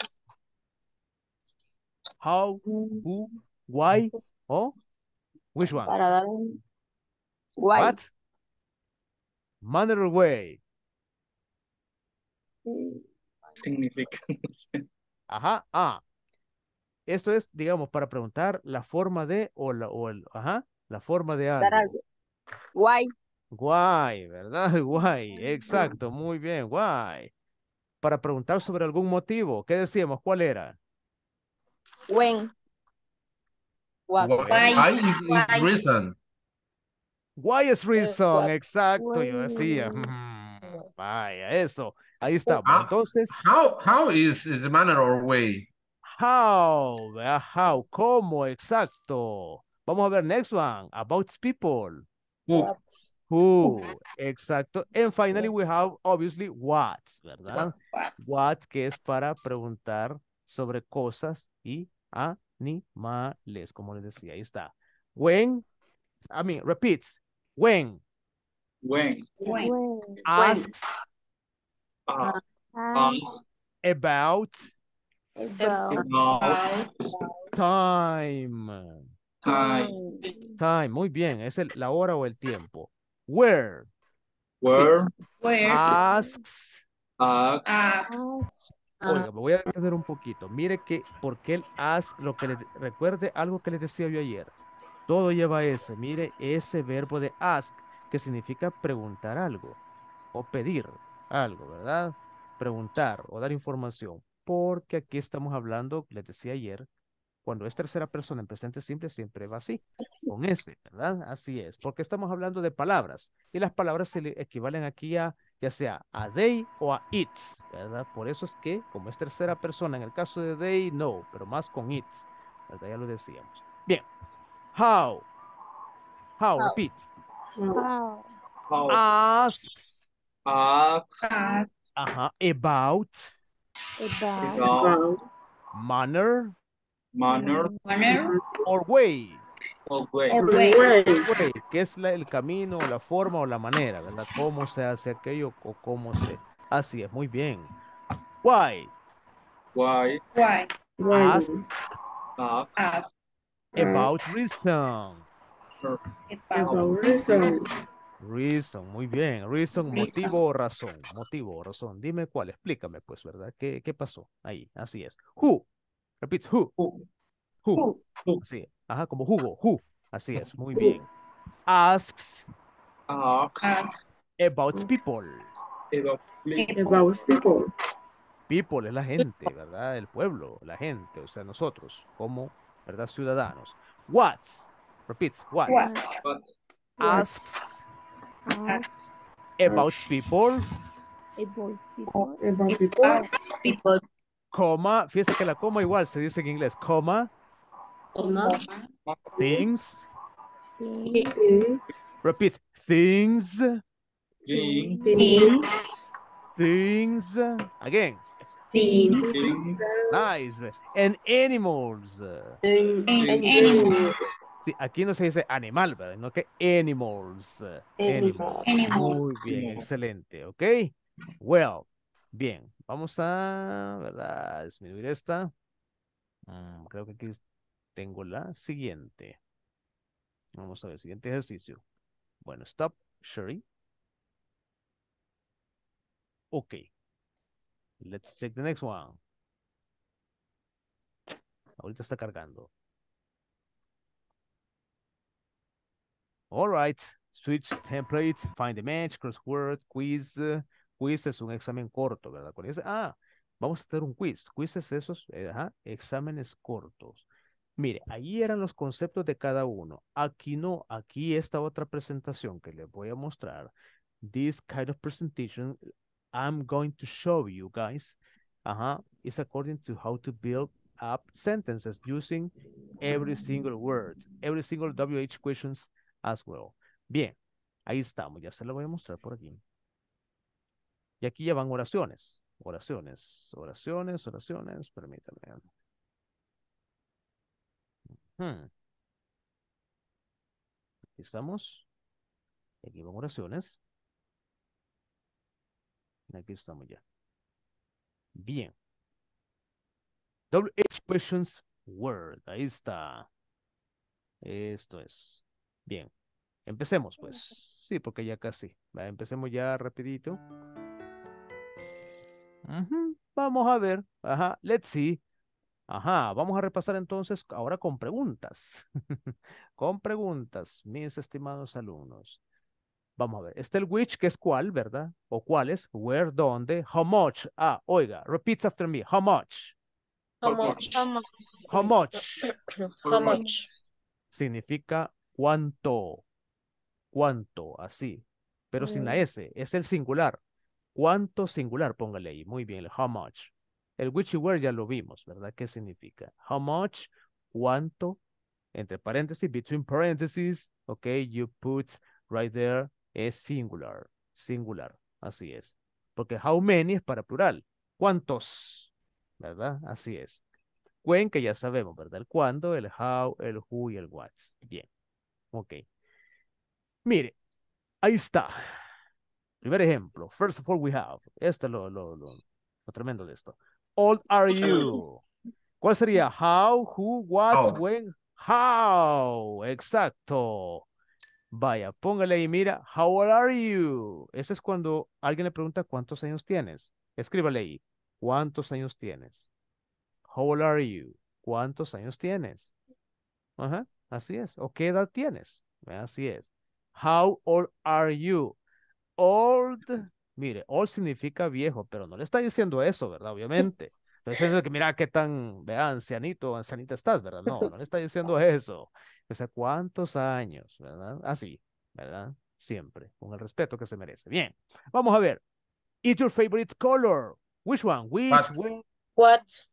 How, who, why, oh, which one? Para dar un... What? Manner way. Significa. Ajá, ah. Esto es, digamos, para preguntar la forma de o, la, o el, ajá, la forma de algo. Why. Guay, ¿verdad? Guay, exacto, muy bien, guay. Para preguntar sobre algún motivo, ¿qué decíamos? ¿Cuál era? When. Why, is, reason? Why is reason, exacto, yo decía. Mm, vaya, eso. Ahí está. Ah, Entonces. How, how is, manner or way? How, how, cómo, exacto. Vamos a ver, next one, about people. Who, exacto. And finally we have obviously what, ¿verdad? What, que es para preguntar sobre cosas y animales, como les decía, ahí está. When, I mean, repeats. When. When. when. Asks. Ah. About. Time. Time. Time, muy bien, es el, la hora o el tiempo. Where? Where? Asks. Asks. Oiga, ah. me voy a entender un poquito. Mire que, porque el ask, lo que recuerde algo que les decía yo ayer. Todo lleva ese, mire, ese verbo de ask, que significa preguntar algo o pedir algo, ¿verdad? Preguntar o dar información. Porque aquí estamos hablando, les decía ayer, cuando es tercera persona en presente simple, siempre va así, con S, ¿verdad? Así es, porque estamos hablando de palabras y las palabras se le equivalen aquí a ya sea a they o a its, ¿verdad? Por eso es que, como es tercera persona, en el caso de they, no, pero más con its, ¿verdad? Ya lo decíamos. Bien, how, how, repeat. How. Asks. Asks. Ajá, About. about. Manner. Manner. Or way. Or way. Que es la, el camino, la forma o la manera, ¿verdad? Cómo se hace aquello o cómo se... Así es, muy bien. Why. Why. Why. About reason. About reason. Reason, muy bien. Reason, motivo o razón. Motivo o razón. Dime cuál, explícame pues, ¿verdad? ¿Qué, ¿Qué pasó ahí? Así es. Who. Repite, who. Who. who. Así. Ajá, como jugo, who. Así es, muy bien. Asks. Asks. About people. About people. people. es la gente, ¿verdad? El pueblo, la gente, o sea, nosotros, como, ¿verdad? Ciudadanos. What? repite, what? What? Asks. About people. About people. About people. people coma, fíjese que la coma igual se dice en inglés, coma. Things. Things. Repeat, things. Things. Things. Again. Things. Nice. And animals. animals. Sí, aquí no se dice animal, ¿verdad? No que animals. Animals. animals. Muy bien, excelente. Ok. Well, Bien, vamos a, ¿verdad? Disminuir esta. Mm, creo que aquí tengo la siguiente. Vamos a ver, siguiente ejercicio. Bueno, stop, Sherry. Ok. Let's check the next one. Ahorita está cargando. All right. Switch template, find the match, crossword, quiz, quiz es un examen corto, ¿verdad? ah, vamos a hacer un quiz. es esos, eh, exámenes cortos. Mire, ahí eran los conceptos de cada uno. Aquí no, aquí esta otra presentación que les voy a mostrar. This kind of presentation I'm going to show you guys ajá, is according to how to build up sentences using every single word, every single WH questions as well. Bien, ahí estamos, ya se lo voy a mostrar por aquí. Y aquí ya van oraciones, oraciones, oraciones, oraciones, permítanme. Aquí estamos. Aquí van oraciones. Aquí estamos ya. Bien. WH questions word. Ahí está. Esto es. Bien. Empecemos pues. Sí, porque ya casi. Empecemos ya rapidito. Vamos a ver. Ajá, let's see. Ajá, vamos a repasar entonces ahora con preguntas. con preguntas, mis estimados alumnos. Vamos a ver. ¿este el which, que es cuál, ¿verdad? O cuáles. Where, dónde. How much. Ah, oiga, repeats after me. How much. How much. How much. How much. Significa cuánto. Cuánto, así. Pero sin la mm. S. Es el singular. ¿Cuánto singular? Póngale ahí. Muy bien, el how much. El which word ya lo vimos, ¿verdad? ¿Qué significa? How much, cuánto, entre paréntesis, between paréntesis, ok, you put right there, es singular, singular, así es. Porque how many es para plural, cuántos, ¿verdad? Así es. When, que ya sabemos, ¿verdad? El cuando, el how, el who y el what. Bien, ok. Mire, ahí está. Primer ejemplo, first of all we have. Esto es lo, tremendo de esto. Old are you? ¿Cuál sería? How, who, what, when, how. Exacto. Vaya, póngale ahí, mira, how old are you? Ese es cuando alguien le pregunta cuántos años tienes. Escríbale ahí, ¿cuántos años tienes? How old are you? ¿Cuántos años tienes? Ajá, así es. ¿O qué edad tienes? Así es. How old are you? old, mire, old significa viejo, pero no le está diciendo eso, ¿verdad? Obviamente. Entonces, es que mira qué tan, vea, ancianito ancianita estás, ¿verdad? No, no le está diciendo eso. O sea, ¿cuántos años, verdad? Así, ¿verdad? Siempre, con el respeto que se merece. Bien, vamos a ver. Is your favorite color? Which one? Which One?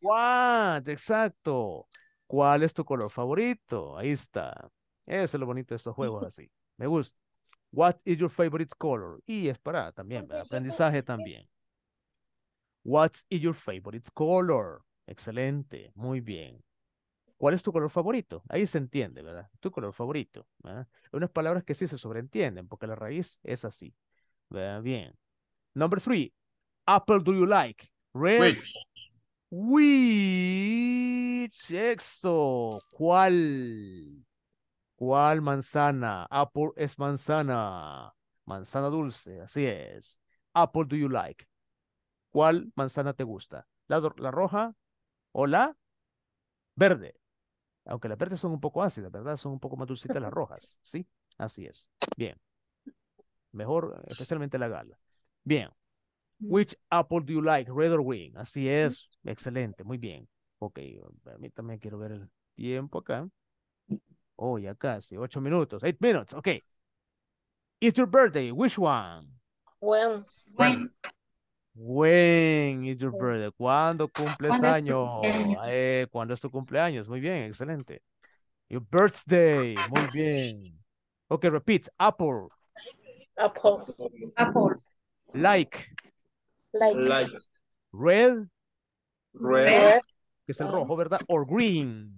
What? Exacto. ¿Cuál es tu color favorito? Ahí está. Eso es lo bonito de estos juegos así. Me gusta. What is your favorite color? Y es para también, aprendizaje también. What is your favorite color? Excelente, muy bien. ¿Cuál es tu color favorito? Ahí se entiende, ¿verdad? Tu color favorito. Unas palabras que sí se sobreentienden porque la raíz es así. Bien. Number three. Apple do you like? Red. Wait. Which. Sexto. ¿Cuál? ¿Cuál manzana? Apple es manzana. Manzana dulce, así es. Apple do you like? ¿Cuál manzana te gusta? ¿La, roja o la verde? Aunque las verdes son un poco ácidas, ¿verdad? Son un poco más dulcitas las rojas, ¿sí? Así es. Bien. Mejor, especialmente la gala. Bien. Which apple do you like? Red or green? Así es. Excelente, muy bien. Ok, también quiero ver el tiempo acá. Oh, ya casi, ocho minutos, eight minutes, okay. It's your birthday, which one? When. When. When is your birthday? ¿Cuándo cumples año? años? Eh, ¿Cuándo es tu cumpleaños? Muy bien, excelente. Your birthday, muy bien. Ok, repeat, apple. Apple. Apple. Like. Like. Red. Red. Que es el rojo, ¿verdad? Or green.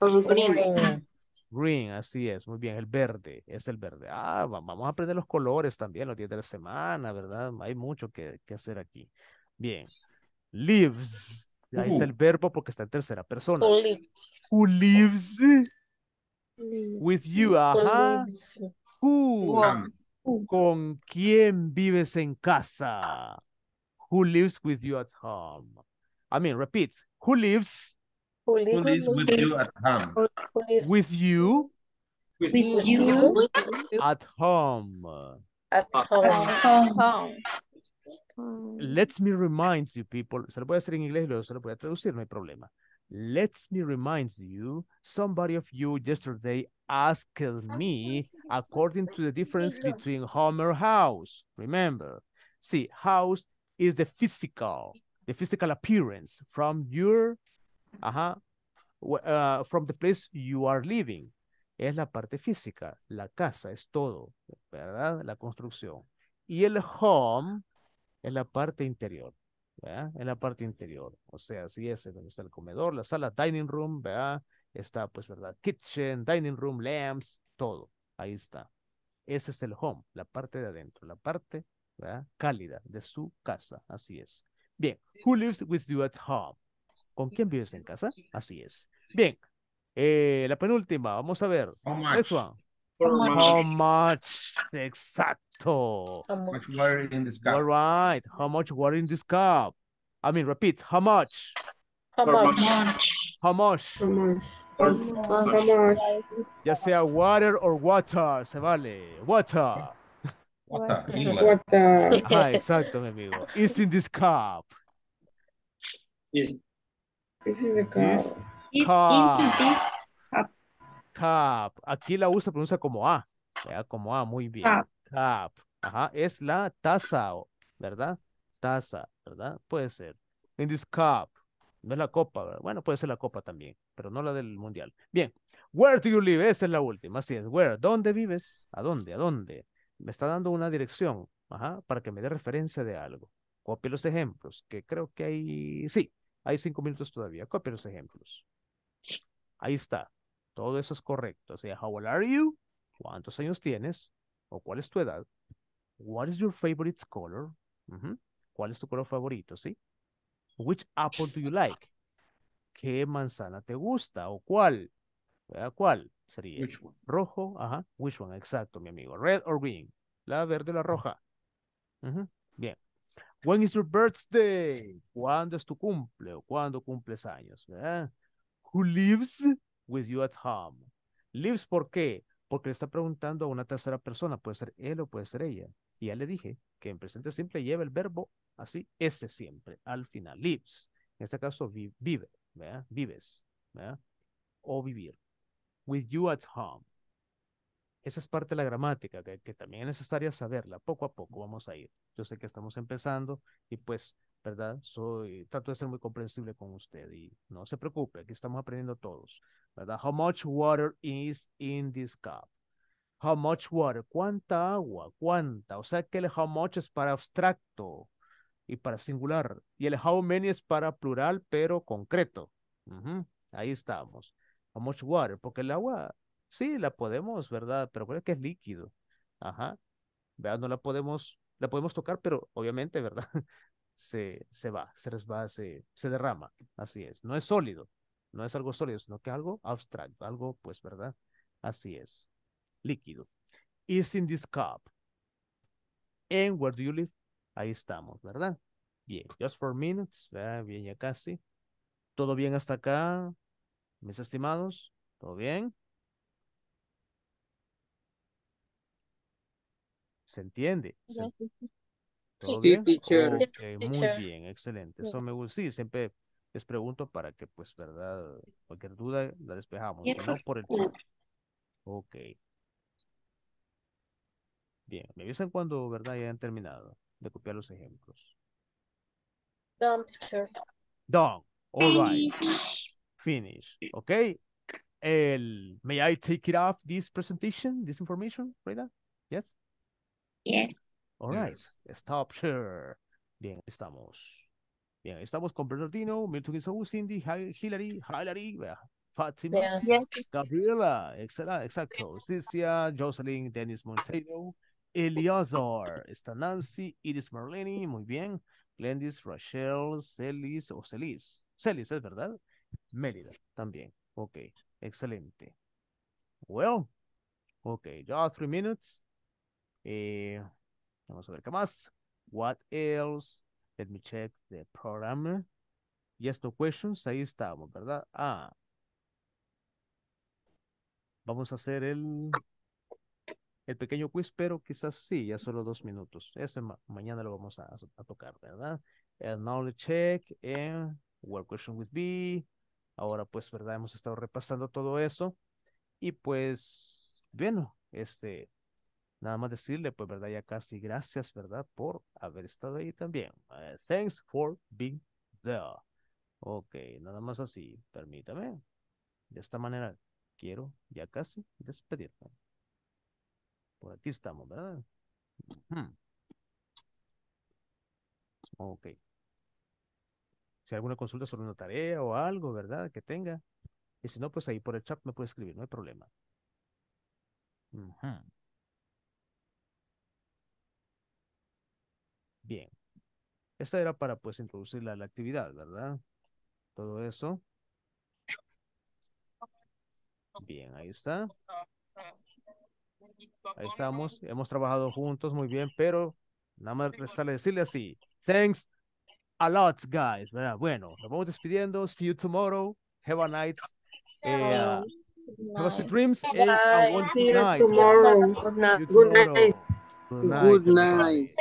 Or green. Green, así es, muy bien, el verde, es el verde. Ah, vamos a aprender los colores también los días de la semana, ¿verdad? Hay mucho que, hacer aquí. Bien. Lives. Ahí está el verbo porque está en tercera persona. Who lives. With you, ajá. Who. Who. ¿Con quién vives en casa? Who lives with you at home? I mean, repeat. Who lives Who lives with you at home? With you? With you? At home. At home. Let me remind you people, se lo voy a hacer en inglés y luego se lo voy a traducir, no hay problema. Let me remind you, somebody of you yesterday asked me according to the difference between home or house. Remember, see, house is the physical, the physical appearance from your Ajá. Ah, from the place you are living. Es la parte física, la casa, es todo, ¿verdad? La construcción. Y el home es la parte interior, ¿verdad? En la parte interior. O sea, así es, donde está el comedor, la sala, dining room, ¿verdad? Está, pues, ¿verdad? Kitchen, dining room, lamps, todo. Ahí está. Ese es el home, la parte de adentro, la parte ¿verdad? cálida de su casa. Así es. Bien, who lives with you at home? ¿Con quién vives en casa? Así es. Bien, eh, la penúltima, vamos a ver. How much? How much? Exacto. How much water in this cup? All right. How much water in this cup? I mean, repeat. How much? How much? How much? How much? Ya sea water or water, se vale. Water. Water. Water. exacto, mi amigo. Is in this cup. Is This cup. Aquí la U pronuncia como A. Como A, muy bien. Cup. Ajá, es la taza, ¿verdad? Taza, ¿verdad? Puede ser. In this cup. No es la copa, ¿verdad? bueno, puede ser la copa también, pero no la del mundial. Bien, where do you live? Esa es la última, así es, where, ¿dónde vives? ¿A dónde? ¿A dónde? Me está dando una dirección, ajá, para que me dé referencia de algo. Copie los ejemplos, que creo que hay, sí, hay cinco minutos todavía. Copia los ejemplos. Ahí está. Todo eso es correcto. O sea, how old are you? ¿Cuántos años tienes? ¿O cuál es tu edad? What is your favorite color? ¿Cuál es tu color favorito? ¿Sí? Which apple do you like? ¿Qué manzana te gusta? ¿O cuál? ¿Cuál sería? Rojo, ajá. Which one, exacto, mi amigo. Red or green. La verde o la roja. Bien. When is your birthday? ¿Cuándo es tu cumple cuándo cumples años? Who lives with you at home? Lives ¿por qué? Porque le está preguntando a una tercera persona, puede ser él o puede ser ella. Y ya le dije que en presente simple lleva el verbo así, ese siempre, al final, lives. En este caso, vive, vives, o vivir. With you at home. Esa es parte de la gramática, que, también es necesaria saberla. Poco a poco vamos a ir. Yo sé que estamos empezando y pues, ¿verdad? Soy, trato de ser muy comprensible con usted y no se preocupe, aquí estamos aprendiendo todos, ¿verdad? How much water is in this cup? How much water? ¿Cuánta agua? ¿Cuánta? O sea que el how much es para abstracto y para singular. Y el how many es para plural, pero concreto. Ahí estamos. How much water? Porque el agua Sí, la podemos, ¿verdad? Pero recuerda que es líquido. Ajá. Vean, No la podemos, la podemos tocar, pero obviamente, ¿verdad? Se, se va, se se, derrama. Así es. No es sólido, no es algo sólido, sino que algo abstracto, algo, pues, ¿verdad? Así es. Líquido. Is in this cup. And where do you live? Ahí estamos, ¿verdad? Bien, just for minutes, Bien, ya casi. ¿Todo bien hasta acá, mis estimados? ¿Todo bien? ¿Se entiende? muy bien, excelente. Eso me gusta. Sí, siempre les pregunto para que, pues, ¿verdad? Cualquier duda la despejamos. por el Ok. Bien, me dicen cuando, ¿verdad? Ya han terminado de copiar los ejemplos. Done, Done. All right. Finish. Okay. El, may I take it off this presentation, this information, Yes? Yes. All right. Stop share. Bien, estamos. Bien, estamos con Bernardino, Milton Cindy, Hilary Hilary, Fátima, Gabriela, exacto, exacto. Cicia, Jocelyn, Dennis monteiro Eliazar, está Nancy, Iris Marlene, muy bien, Glendis, Rachel, Celis o Celis, Celis es verdad, Mérida también, ok, excelente. Well, ok, just three minutes, eh, vamos a ver qué más. What else? Let me check the program Yes, no questions. Ahí estamos, ¿verdad? Ah. Vamos a hacer el, el pequeño quiz, pero quizás sí, ya solo dos minutos. Este mañana lo vamos a, tocar, ¿verdad? El knowledge check, eh, what question would be. Ahora, pues, ¿verdad? Hemos estado repasando todo eso. Y pues, bueno, este, nada más decirle, pues, ¿verdad? Ya casi gracias, ¿verdad? Por haber estado ahí también. Eh, thanks for being there. Ok, nada más así. Permítame. De esta manera quiero ya casi despedirme. Por aquí estamos, ¿verdad? Ok. Si hay alguna consulta sobre una tarea o algo, ¿verdad? Que tenga. Y si no, pues ahí por el chat me puede escribir, no hay problema. Bien. Esta era para pues introducirla a la actividad, ¿verdad? Todo eso. Bien, ahí está. Ahí estamos. Hemos trabajado juntos muy bien, pero nada más restarle decirle así. Thanks a lot, guys. ¿verdad? Bueno, nos vamos despidiendo. See you tomorrow. Have a nice eh, have a dreams. Good night. Good night.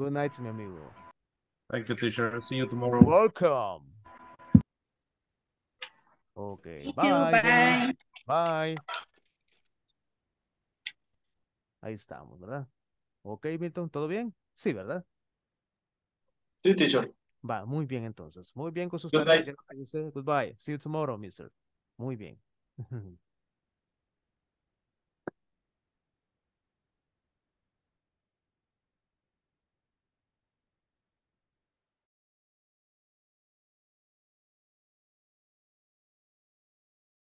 Good night, mi amigo. Thank you, teacher. See you tomorrow. Welcome. Okay. bye. bye. Ahí estamos, ¿verdad? Ok, Milton, ¿todo bien? Sí, ¿verdad? Sí, teacher. Va, muy bien entonces. Muy bien con sus Goodbye. See you tomorrow, mister. Muy bien.